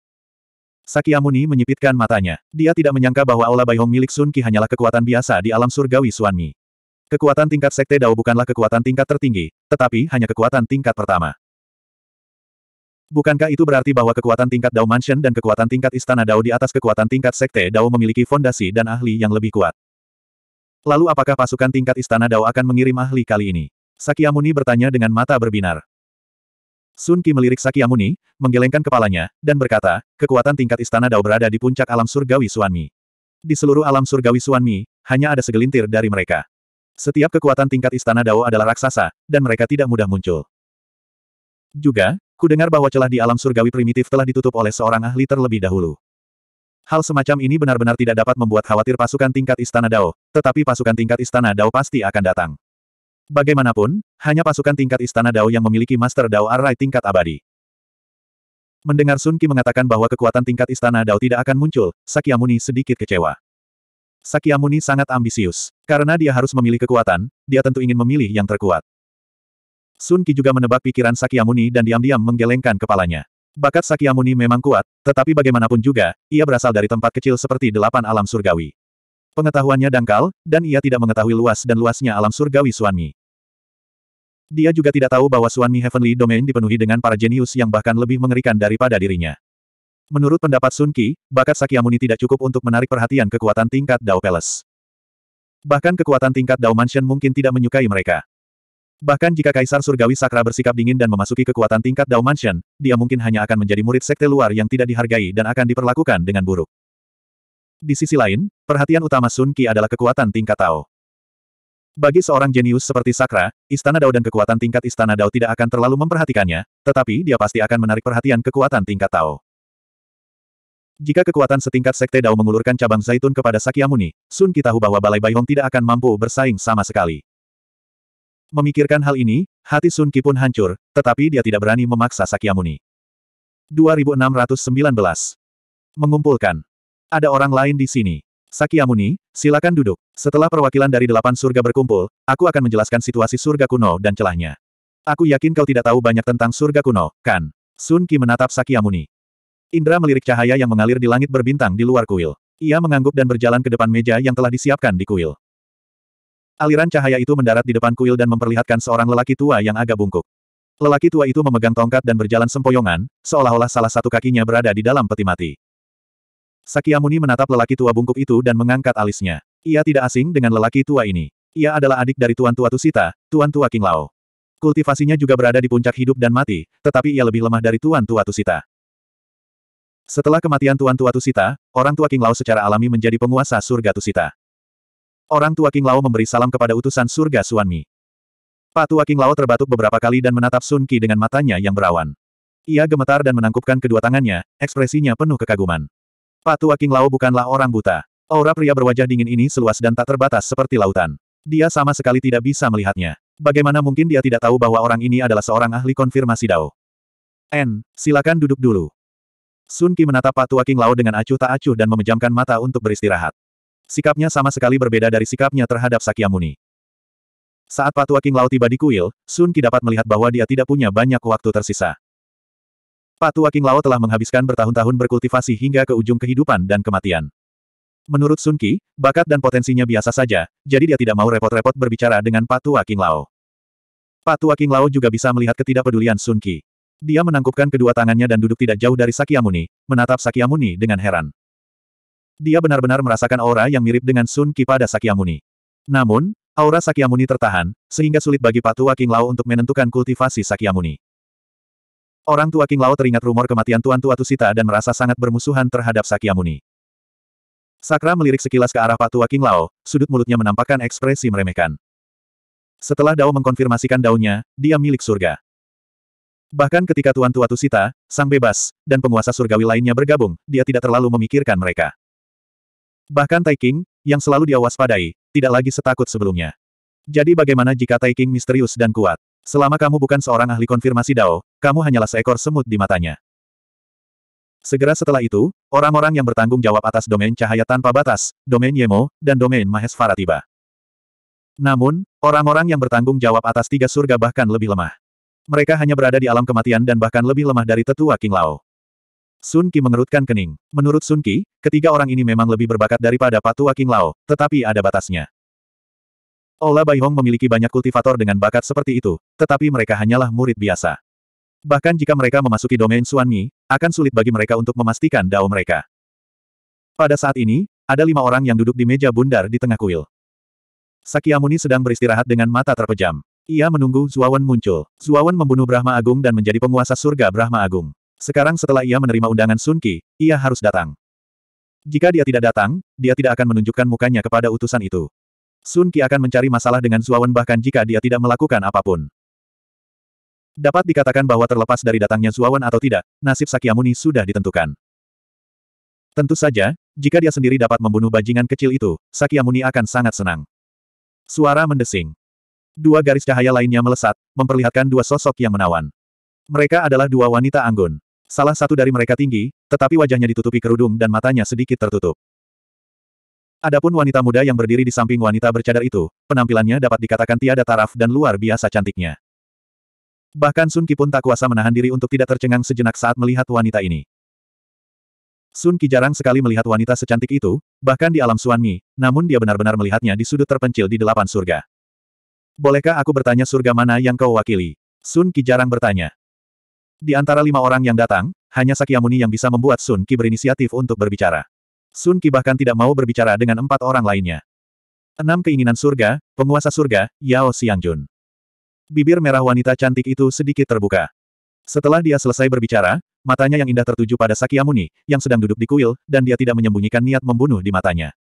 Sakyamuni menyipitkan matanya. Dia tidak menyangka bahwa aula Baihong milik Sun Qi hanyalah kekuatan biasa di alam surgawi Suanmi. Kekuatan tingkat Sekte Dao bukanlah kekuatan tingkat tertinggi, tetapi hanya kekuatan tingkat pertama. Bukankah itu berarti bahwa kekuatan tingkat Dao Mansion dan kekuatan tingkat Istana Dao di atas kekuatan tingkat Sekte Dao memiliki fondasi dan ahli yang lebih kuat? Lalu apakah pasukan tingkat Istana Dao akan mengirim ahli kali ini? Sakyamuni bertanya dengan mata berbinar. Sun Qi melirik Sakyamuni, menggelengkan kepalanya, dan berkata, kekuatan tingkat istana Dao berada di puncak alam surgawi Suanmi. Di seluruh alam surgawi Suanmi, hanya ada segelintir dari mereka. Setiap kekuatan tingkat istana Dao adalah raksasa, dan mereka tidak mudah muncul. Juga, kudengar bahwa celah di alam surgawi primitif telah ditutup oleh seorang ahli terlebih dahulu. Hal semacam ini benar-benar tidak dapat membuat khawatir pasukan tingkat istana Dao, tetapi pasukan tingkat istana Dao pasti akan datang. Bagaimanapun, hanya pasukan tingkat Istana Dao yang memiliki Master Dao Arai tingkat abadi. Mendengar Sun Qi mengatakan bahwa kekuatan tingkat Istana Dao tidak akan muncul, Sakyamuni sedikit kecewa. Sakyamuni sangat ambisius. Karena dia harus memilih kekuatan, dia tentu ingin memilih yang terkuat. Sun Qi juga menebak pikiran Sakyamuni dan diam-diam menggelengkan kepalanya. Bakat Sakyamuni memang kuat, tetapi bagaimanapun juga, ia berasal dari tempat kecil seperti delapan alam surgawi. Pengetahuannya dangkal, dan ia tidak mengetahui luas dan luasnya alam surgawi Suanmi. Dia juga tidak tahu bahwa Mi Heavenly Domain dipenuhi dengan para jenius yang bahkan lebih mengerikan daripada dirinya. Menurut pendapat Sun Qi, bakat Sakyamuni tidak cukup untuk menarik perhatian kekuatan tingkat Dao Palace. Bahkan kekuatan tingkat Dao Mansion mungkin tidak menyukai mereka. Bahkan jika Kaisar Surgawi Sakra bersikap dingin dan memasuki kekuatan tingkat Dao Mansion, dia mungkin hanya akan menjadi murid sekte luar yang tidak dihargai dan akan diperlakukan dengan buruk. Di sisi lain, perhatian utama Sun Qi adalah kekuatan tingkat Tao. Bagi seorang jenius seperti Sakra, Istana Dao dan kekuatan tingkat Istana Dao tidak akan terlalu memperhatikannya, tetapi dia pasti akan menarik perhatian kekuatan tingkat Tao. Jika kekuatan setingkat Sekte Dao mengulurkan cabang zaitun kepada Sakyamuni, Sun kita tahu bahwa Balai Baihong tidak akan mampu bersaing sama sekali. Memikirkan hal ini, hati Sun Ki pun hancur, tetapi dia tidak berani memaksa Sakyamuni. 2619. Mengumpulkan. Ada orang lain di sini. Sakyamuni, silakan duduk. Setelah perwakilan dari delapan surga berkumpul, aku akan menjelaskan situasi surga kuno dan celahnya. Aku yakin kau tidak tahu banyak tentang surga kuno, kan? Sun Qi menatap Sakyamuni. Indra melirik cahaya yang mengalir di langit berbintang di luar kuil. Ia mengangguk dan berjalan ke depan meja yang telah disiapkan di kuil. Aliran cahaya itu mendarat di depan kuil dan memperlihatkan seorang lelaki tua yang agak bungkuk. Lelaki tua itu memegang tongkat dan berjalan sempoyongan, seolah-olah salah satu kakinya berada di dalam peti mati. Sakyamuni menatap lelaki tua bungkuk itu dan mengangkat alisnya. Ia tidak asing dengan lelaki tua ini. Ia adalah adik dari Tuan Tua Tusita, Tuan Tua King Lao. Kultivasinya juga berada di puncak hidup dan mati, tetapi ia lebih lemah dari Tuan Tua Tusita. Setelah kematian Tuan Tua Tusita, orang tua King Lao secara alami menjadi penguasa surga Tusita. Orang tua King Lao memberi salam kepada utusan surga Suanmi. Pak Tua King Lao terbatuk beberapa kali dan menatap Sun Qi dengan matanya yang berawan. Ia gemetar dan menangkupkan kedua tangannya, ekspresinya penuh kekaguman. Patu Aking Lao bukanlah orang buta. Aura pria berwajah dingin ini seluas dan tak terbatas seperti lautan. Dia sama sekali tidak bisa melihatnya. Bagaimana mungkin dia tidak tahu bahwa orang ini adalah seorang ahli konfirmasi Dao? N, silakan duduk dulu. Sun Ki menatap Patu Aking Lao dengan acuh tak acuh dan memejamkan mata untuk beristirahat. Sikapnya sama sekali berbeda dari sikapnya terhadap Sakyamuni. Saat Patu Aking Lao tiba di kuil, Sun Ki dapat melihat bahwa dia tidak punya banyak waktu tersisa. Pak Tua King Lao telah menghabiskan bertahun-tahun berkultivasi hingga ke ujung kehidupan dan kematian. Menurut Sun Qi, bakat dan potensinya biasa saja, jadi dia tidak mau repot-repot berbicara dengan Pak Tua King Lao. Pak Tua King Lao juga bisa melihat ketidakpedulian Sun Qi. Dia menangkupkan kedua tangannya dan duduk tidak jauh dari Sakyamuni, menatap Sakyamuni dengan heran. Dia benar-benar merasakan aura yang mirip dengan Sun Qi pada Sakyamuni. Namun, aura Sakyamuni tertahan, sehingga sulit bagi Pak Tua King Lao untuk menentukan kultivasi Sakyamuni. Orang tua King Lao teringat rumor kematian Tuan Tua Tusita dan merasa sangat bermusuhan terhadap Sakyamuni. Sakra melirik sekilas ke arah Pak Tua King Lao, sudut mulutnya menampakkan ekspresi meremehkan. Setelah Dao mengkonfirmasikan daunnya, dia milik surga. Bahkan ketika Tuan Tua Tusita, Sang Bebas, dan penguasa surgawi lainnya bergabung, dia tidak terlalu memikirkan mereka. Bahkan Taiking, yang selalu dia waspadai, tidak lagi setakut sebelumnya. Jadi bagaimana jika Taiking misterius dan kuat? Selama kamu bukan seorang ahli konfirmasi Dao, kamu hanyalah seekor semut di matanya. Segera setelah itu, orang-orang yang bertanggung jawab atas domain cahaya tanpa batas, domain Yemo, dan domain Mahesvara tiba. Namun, orang-orang yang bertanggung jawab atas tiga surga bahkan lebih lemah. Mereka hanya berada di alam kematian dan bahkan lebih lemah dari tetua King Lao. Sun Qi mengerutkan kening. Menurut Sun Qi, ketiga orang ini memang lebih berbakat daripada Patua King Lao, tetapi ada batasnya. Ola Hong memiliki banyak kultivator dengan bakat seperti itu, tetapi mereka hanyalah murid biasa. Bahkan jika mereka memasuki domain Suanmi, akan sulit bagi mereka untuk memastikan dao mereka. Pada saat ini, ada lima orang yang duduk di meja bundar di tengah kuil. Sakyamuni sedang beristirahat dengan mata terpejam. Ia menunggu Zuawan muncul. Zuawan membunuh Brahma Agung dan menjadi penguasa surga Brahma Agung. Sekarang setelah ia menerima undangan Sunki, ia harus datang. Jika dia tidak datang, dia tidak akan menunjukkan mukanya kepada utusan itu. Sun Ki akan mencari masalah dengan Zuawan bahkan jika dia tidak melakukan apapun. Dapat dikatakan bahwa terlepas dari datangnya Zuawan atau tidak, nasib Sakyamuni sudah ditentukan. Tentu saja, jika dia sendiri dapat membunuh bajingan kecil itu, Sakyamuni akan sangat senang. Suara mendesing. Dua garis cahaya lainnya melesat, memperlihatkan dua sosok yang menawan. Mereka adalah dua wanita anggun. Salah satu dari mereka tinggi, tetapi wajahnya ditutupi kerudung dan matanya sedikit tertutup. Adapun wanita muda yang berdiri di samping wanita bercadar itu, penampilannya dapat dikatakan tiada taraf dan luar biasa cantiknya. Bahkan Sun Ki pun tak kuasa menahan diri untuk tidak tercengang sejenak saat melihat wanita ini. Sun Ki jarang sekali melihat wanita secantik itu, bahkan di alam suami. namun dia benar-benar melihatnya di sudut terpencil di delapan surga. Bolehkah aku bertanya surga mana yang kau wakili? Sun Ki jarang bertanya. Di antara lima orang yang datang, hanya Sakyamuni yang bisa membuat Sun Ki berinisiatif untuk berbicara. Sun Qi bahkan tidak mau berbicara dengan empat orang lainnya. Enam keinginan surga, penguasa surga, Yao Xiangjun. Bibir merah wanita cantik itu sedikit terbuka. Setelah dia selesai berbicara, matanya yang indah tertuju pada Sakyamuni, yang sedang duduk di kuil, dan dia tidak menyembunyikan niat membunuh di matanya.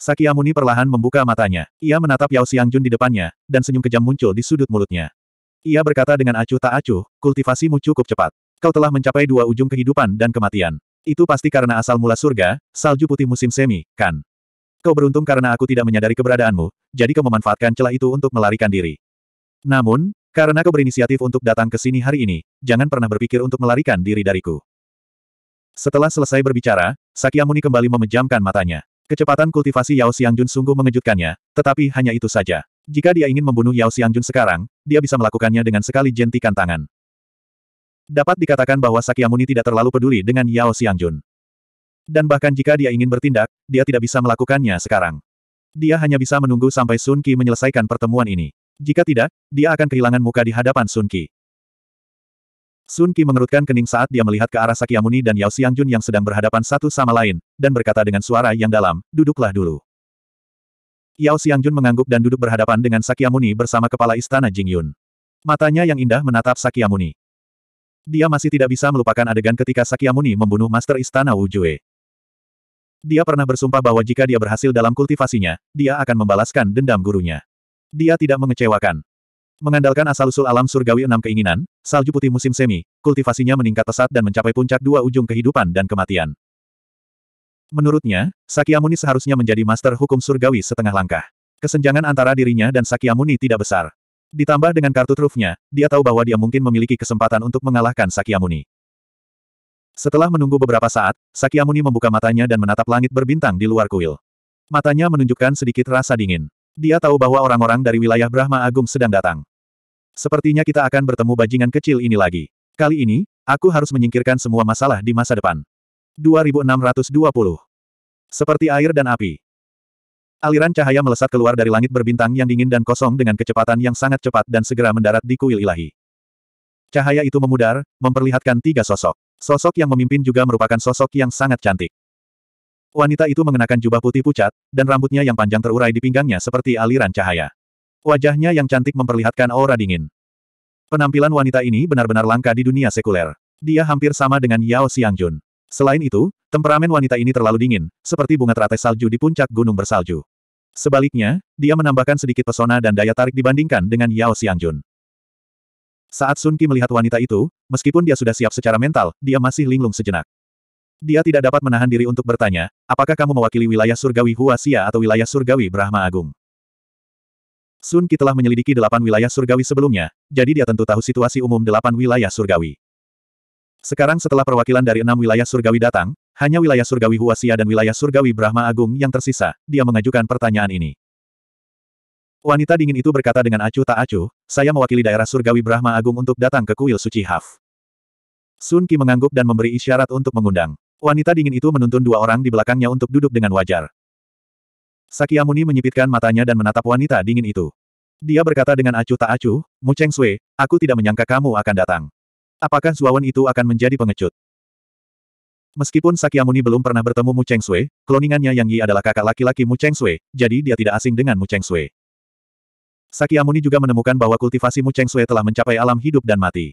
Sakyamuni perlahan membuka matanya. Ia menatap Yao Xiangjun di depannya, dan senyum kejam muncul di sudut mulutnya. Ia berkata dengan acuh tak acuh, kultivasimu cukup cepat. Kau telah mencapai dua ujung kehidupan dan kematian. Itu pasti karena asal mula surga, salju putih musim semi, kan? Kau beruntung karena aku tidak menyadari keberadaanmu, jadi kau memanfaatkan celah itu untuk melarikan diri. Namun, karena kau berinisiatif untuk datang ke sini hari ini, jangan pernah berpikir untuk melarikan diri dariku. Setelah selesai berbicara, Sakyamuni kembali memejamkan matanya. Kecepatan kultivasi Yao Xiangjun sungguh mengejutkannya, tetapi hanya itu saja. Jika dia ingin membunuh Yao Xiangjun sekarang, dia bisa melakukannya dengan sekali jentikan tangan. Dapat dikatakan bahwa Sakyamuni tidak terlalu peduli dengan Yao Xiangjun. Dan bahkan jika dia ingin bertindak, dia tidak bisa melakukannya sekarang. Dia hanya bisa menunggu sampai Sun Qi menyelesaikan pertemuan ini. Jika tidak, dia akan kehilangan muka di hadapan Sun Qi. Sun Qi mengerutkan kening saat dia melihat ke arah Sakyamuni dan Yao Xiangjun yang sedang berhadapan satu sama lain, dan berkata dengan suara yang dalam, duduklah dulu. Yao Xiangjun mengangguk dan duduk berhadapan dengan Sakyamuni bersama kepala istana Jingyun. Matanya yang indah menatap Sakyamuni. Dia masih tidak bisa melupakan adegan ketika Sakyamuni membunuh Master Istana Wujue. Dia pernah bersumpah bahwa jika dia berhasil dalam kultivasinya, dia akan membalaskan dendam gurunya. Dia tidak mengecewakan. Mengandalkan asal-usul alam surgawi enam keinginan, salju putih musim semi, kultivasinya meningkat pesat dan mencapai puncak dua ujung kehidupan dan kematian. Menurutnya, Sakyamuni seharusnya menjadi master hukum surgawi setengah langkah. Kesenjangan antara dirinya dan Sakyamuni tidak besar. Ditambah dengan kartu trufnya, dia tahu bahwa dia mungkin memiliki kesempatan untuk mengalahkan Sakyamuni. Setelah menunggu beberapa saat, Sakyamuni membuka matanya dan menatap langit berbintang di luar kuil. Matanya menunjukkan sedikit rasa dingin. Dia tahu bahwa orang-orang dari wilayah Brahma Agung sedang datang. Sepertinya kita akan bertemu bajingan kecil ini lagi. Kali ini, aku harus menyingkirkan semua masalah di masa depan. 2620 Seperti air dan api, Aliran cahaya melesat keluar dari langit berbintang yang dingin dan kosong dengan kecepatan yang sangat cepat dan segera mendarat di kuil ilahi. Cahaya itu memudar, memperlihatkan tiga sosok. Sosok yang memimpin juga merupakan sosok yang sangat cantik. Wanita itu mengenakan jubah putih pucat, dan rambutnya yang panjang terurai di pinggangnya seperti aliran cahaya. Wajahnya yang cantik memperlihatkan aura dingin. Penampilan wanita ini benar-benar langka di dunia sekuler. Dia hampir sama dengan Yao Xiangjun. Selain itu, temperamen wanita ini terlalu dingin, seperti bunga teratai salju di puncak gunung bersalju. Sebaliknya, dia menambahkan sedikit pesona dan daya tarik dibandingkan dengan Yao Xiangjun. Saat Sun Ki melihat wanita itu, meskipun dia sudah siap secara mental, dia masih linglung sejenak. Dia tidak dapat menahan diri untuk bertanya, apakah kamu mewakili wilayah surgawi Huasia atau wilayah surgawi Brahma Agung? Sun Ki telah menyelidiki delapan wilayah surgawi sebelumnya, jadi dia tentu tahu situasi umum delapan wilayah surgawi. Sekarang setelah perwakilan dari enam wilayah surgawi datang, hanya wilayah surgawi Huasia dan wilayah surgawi Brahma Agung yang tersisa, dia mengajukan pertanyaan ini. Wanita dingin itu berkata dengan acuh tak acuh, saya mewakili daerah surgawi Brahma Agung untuk datang ke kuil suci Haf. Sun Ki mengangguk dan memberi isyarat untuk mengundang. Wanita dingin itu menuntun dua orang di belakangnya untuk duduk dengan wajar. Sakyamuni menyipitkan matanya dan menatap wanita dingin itu. Dia berkata dengan acuh tak acuh, Mu Cheng Sui, aku tidak menyangka kamu akan datang. Apakah Zuawan itu akan menjadi pengecut? Meskipun Sakyamuni belum pernah bertemu Mu Cheng Sui, kloningannya Yang Yi adalah kakak laki-laki Mu Cheng Sui, jadi dia tidak asing dengan Mu Cheng Sui. Sakyamuni juga menemukan bahwa kultivasi Mu Cheng Sui telah mencapai alam hidup dan mati.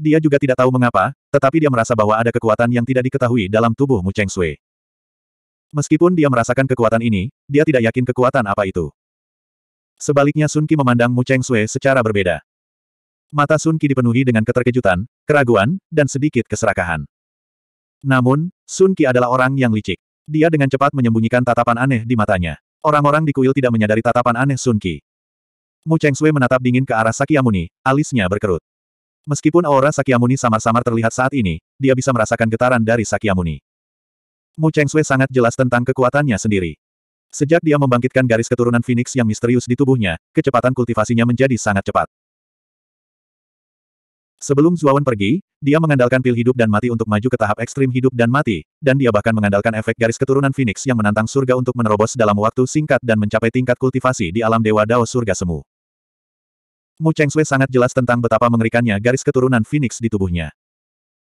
Dia juga tidak tahu mengapa, tetapi dia merasa bahwa ada kekuatan yang tidak diketahui dalam tubuh Mu Cheng Sui. Meskipun dia merasakan kekuatan ini, dia tidak yakin kekuatan apa itu. Sebaliknya Sun Qi memandang Mu Cheng Sui secara berbeda. Mata Sun Qi dipenuhi dengan keterkejutan, keraguan, dan sedikit keserakahan. Namun, Sun Qi adalah orang yang licik. Dia dengan cepat menyembunyikan tatapan aneh di matanya. Orang-orang di kuil tidak menyadari tatapan aneh Sun Qi. Mu Cheng Sui menatap dingin ke arah Sakyamuni, alisnya berkerut. Meskipun aura Sakyamuni samar-samar terlihat saat ini, dia bisa merasakan getaran dari Sakyamuni. Mu Cheng Sui sangat jelas tentang kekuatannya sendiri. Sejak dia membangkitkan garis keturunan Phoenix yang misterius di tubuhnya, kecepatan kultivasinya menjadi sangat cepat. Sebelum Zuawan pergi, dia mengandalkan pil hidup dan mati untuk maju ke tahap ekstrim hidup dan mati, dan dia bahkan mengandalkan efek garis keturunan Phoenix yang menantang surga untuk menerobos dalam waktu singkat dan mencapai tingkat kultivasi di alam Dewa Dao Surga Semu. Mu Chengsui sangat jelas tentang betapa mengerikannya garis keturunan Phoenix di tubuhnya.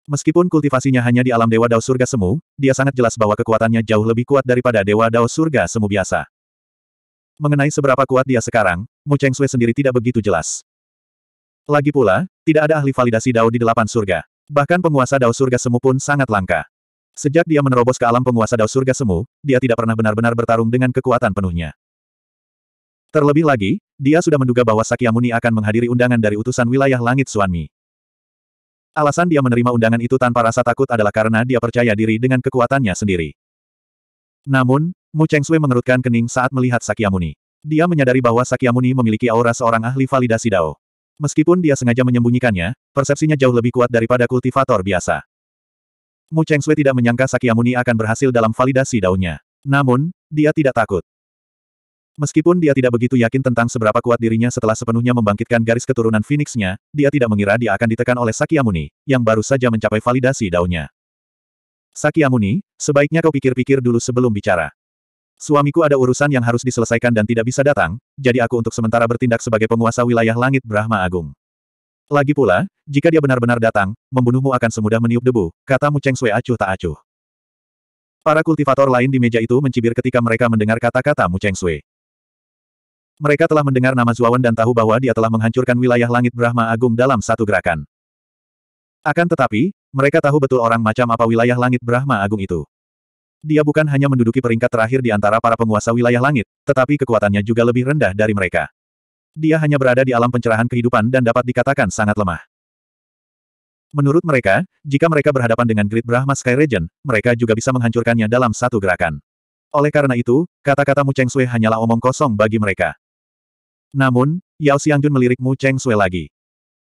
Meskipun kultivasinya hanya di alam Dewa Dao Surga Semu, dia sangat jelas bahwa kekuatannya jauh lebih kuat daripada Dewa Dao Surga Semu biasa. Mengenai seberapa kuat dia sekarang, Mu Chengsui sendiri tidak begitu jelas. Lagi pula, tidak ada ahli validasi Dao di delapan surga. Bahkan penguasa Dao surga semu pun sangat langka. Sejak dia menerobos ke alam penguasa Dao surga semu, dia tidak pernah benar-benar bertarung dengan kekuatan penuhnya. Terlebih lagi, dia sudah menduga bahwa Sakyamuni akan menghadiri undangan dari utusan wilayah langit Suanmi. Alasan dia menerima undangan itu tanpa rasa takut adalah karena dia percaya diri dengan kekuatannya sendiri. Namun, Mu Cheng Sui mengerutkan kening saat melihat Sakyamuni. Dia menyadari bahwa Sakyamuni memiliki aura seorang ahli validasi Dao. Meskipun dia sengaja menyembunyikannya, persepsinya jauh lebih kuat daripada kultivator biasa. Mu Cheng Sui tidak menyangka Sakyamuni akan berhasil dalam validasi daunnya. Namun, dia tidak takut. Meskipun dia tidak begitu yakin tentang seberapa kuat dirinya setelah sepenuhnya membangkitkan garis keturunan Phoenixnya, dia tidak mengira dia akan ditekan oleh Sakyamuni, yang baru saja mencapai validasi daunnya. Sakyamuni, sebaiknya kau pikir-pikir dulu sebelum bicara. Suamiku ada urusan yang harus diselesaikan dan tidak bisa datang, jadi aku untuk sementara bertindak sebagai penguasa wilayah langit Brahma Agung. Lagi pula, jika dia benar-benar datang, membunuhmu akan semudah meniup debu, kata Mu Cheng Sui acuh tak acuh. Para kultivator lain di meja itu mencibir ketika mereka mendengar kata-kata Mu Cheng Sui. Mereka telah mendengar nama Zuawan dan tahu bahwa dia telah menghancurkan wilayah langit Brahma Agung dalam satu gerakan. Akan tetapi, mereka tahu betul orang macam apa wilayah langit Brahma Agung itu. Dia bukan hanya menduduki peringkat terakhir di antara para penguasa wilayah langit, tetapi kekuatannya juga lebih rendah dari mereka. Dia hanya berada di alam pencerahan kehidupan dan dapat dikatakan sangat lemah. Menurut mereka, jika mereka berhadapan dengan Great Brahma Sky Region, mereka juga bisa menghancurkannya dalam satu gerakan. Oleh karena itu, kata-kata Mu Cheng Sui hanyalah omong kosong bagi mereka. Namun, Yao Xiangjun melirik Mu Cheng Sui lagi.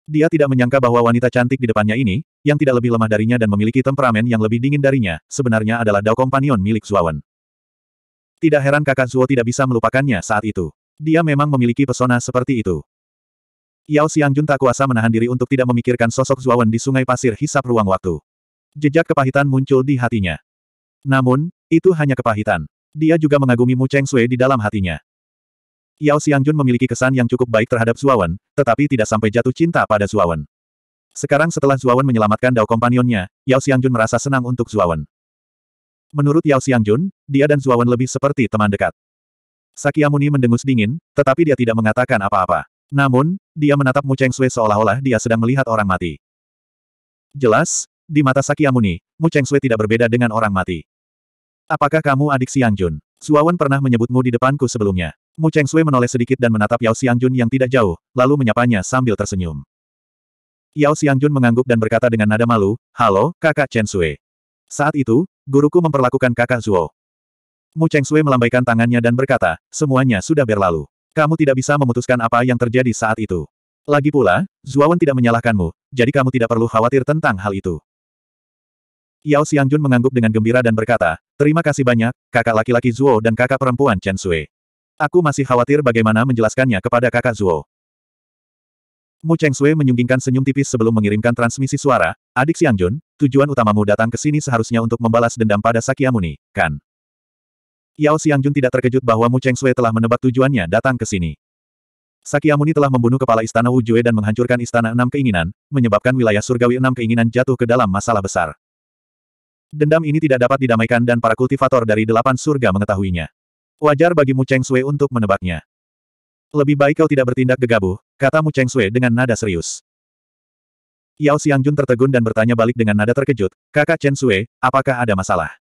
Dia tidak menyangka bahwa wanita cantik di depannya ini, yang tidak lebih lemah darinya dan memiliki temperamen yang lebih dingin darinya, sebenarnya adalah Dao Companion milik Zuawan. Tidak heran kakak Zuo tidak bisa melupakannya saat itu. Dia memang memiliki pesona seperti itu. Yao Xiangjun tak kuasa menahan diri untuk tidak memikirkan sosok Zuawan di sungai pasir hisap ruang waktu. Jejak kepahitan muncul di hatinya. Namun, itu hanya kepahitan. Dia juga mengagumi Mu Cheng Sui di dalam hatinya. Yao Xiangjun memiliki kesan yang cukup baik terhadap Zuawan, tetapi tidak sampai jatuh cinta pada Zuawan. Sekarang setelah Zuawan menyelamatkan Dao kompanionnya, Yao Xiangjun merasa senang untuk Zuawan. Menurut Yao Xiangjun, dia dan Zuawan lebih seperti teman dekat. Sakyamuni mendengus dingin, tetapi dia tidak mengatakan apa-apa. Namun, dia menatap Mu Cheng Sui seolah-olah dia sedang melihat orang mati. Jelas, di mata Sakyamuni, Mu Cheng Sui tidak berbeda dengan orang mati. Apakah kamu adik Xiangjun? Zuawan pernah menyebutmu di depanku sebelumnya. Mu Cheng Sui menoleh sedikit dan menatap Yao Xiangjun yang tidak jauh, lalu menyapanya sambil tersenyum. Yao Xiangjun mengangguk dan berkata dengan nada malu, Halo, kakak Chen Sui. Saat itu, guruku memperlakukan kakak Zuo. Mu Cheng Sui melambaikan tangannya dan berkata, semuanya sudah berlalu. Kamu tidak bisa memutuskan apa yang terjadi saat itu. Lagi pula, Zuawan tidak menyalahkanmu, jadi kamu tidak perlu khawatir tentang hal itu. Yao Xiangjun mengangguk dengan gembira dan berkata, Terima kasih banyak, kakak laki-laki Zuo dan kakak perempuan Chen Sui. Aku masih khawatir bagaimana menjelaskannya kepada kakak Zuo. Mu Cheng Sui menyunggingkan senyum tipis sebelum mengirimkan transmisi suara, adik Xiang Jun, tujuan utamamu datang ke sini seharusnya untuk membalas dendam pada Sakyamuni, kan? Yao Xiang Jun tidak terkejut bahwa Mu Cheng Sui telah menebak tujuannya datang ke sini. Sakyamuni telah membunuh kepala istana Wu Wujue dan menghancurkan istana enam keinginan, menyebabkan wilayah surgawi enam keinginan jatuh ke dalam masalah besar. Dendam ini tidak dapat didamaikan dan para kultivator dari delapan surga mengetahuinya. Wajar bagi Mu Cheng Sui untuk menebaknya. Lebih baik kau tidak bertindak gegabah, kata Mu Cheng Sui dengan nada serius. Yao Xiangjun tertegun dan bertanya balik dengan nada terkejut, kakak Chen Sui, apakah ada masalah?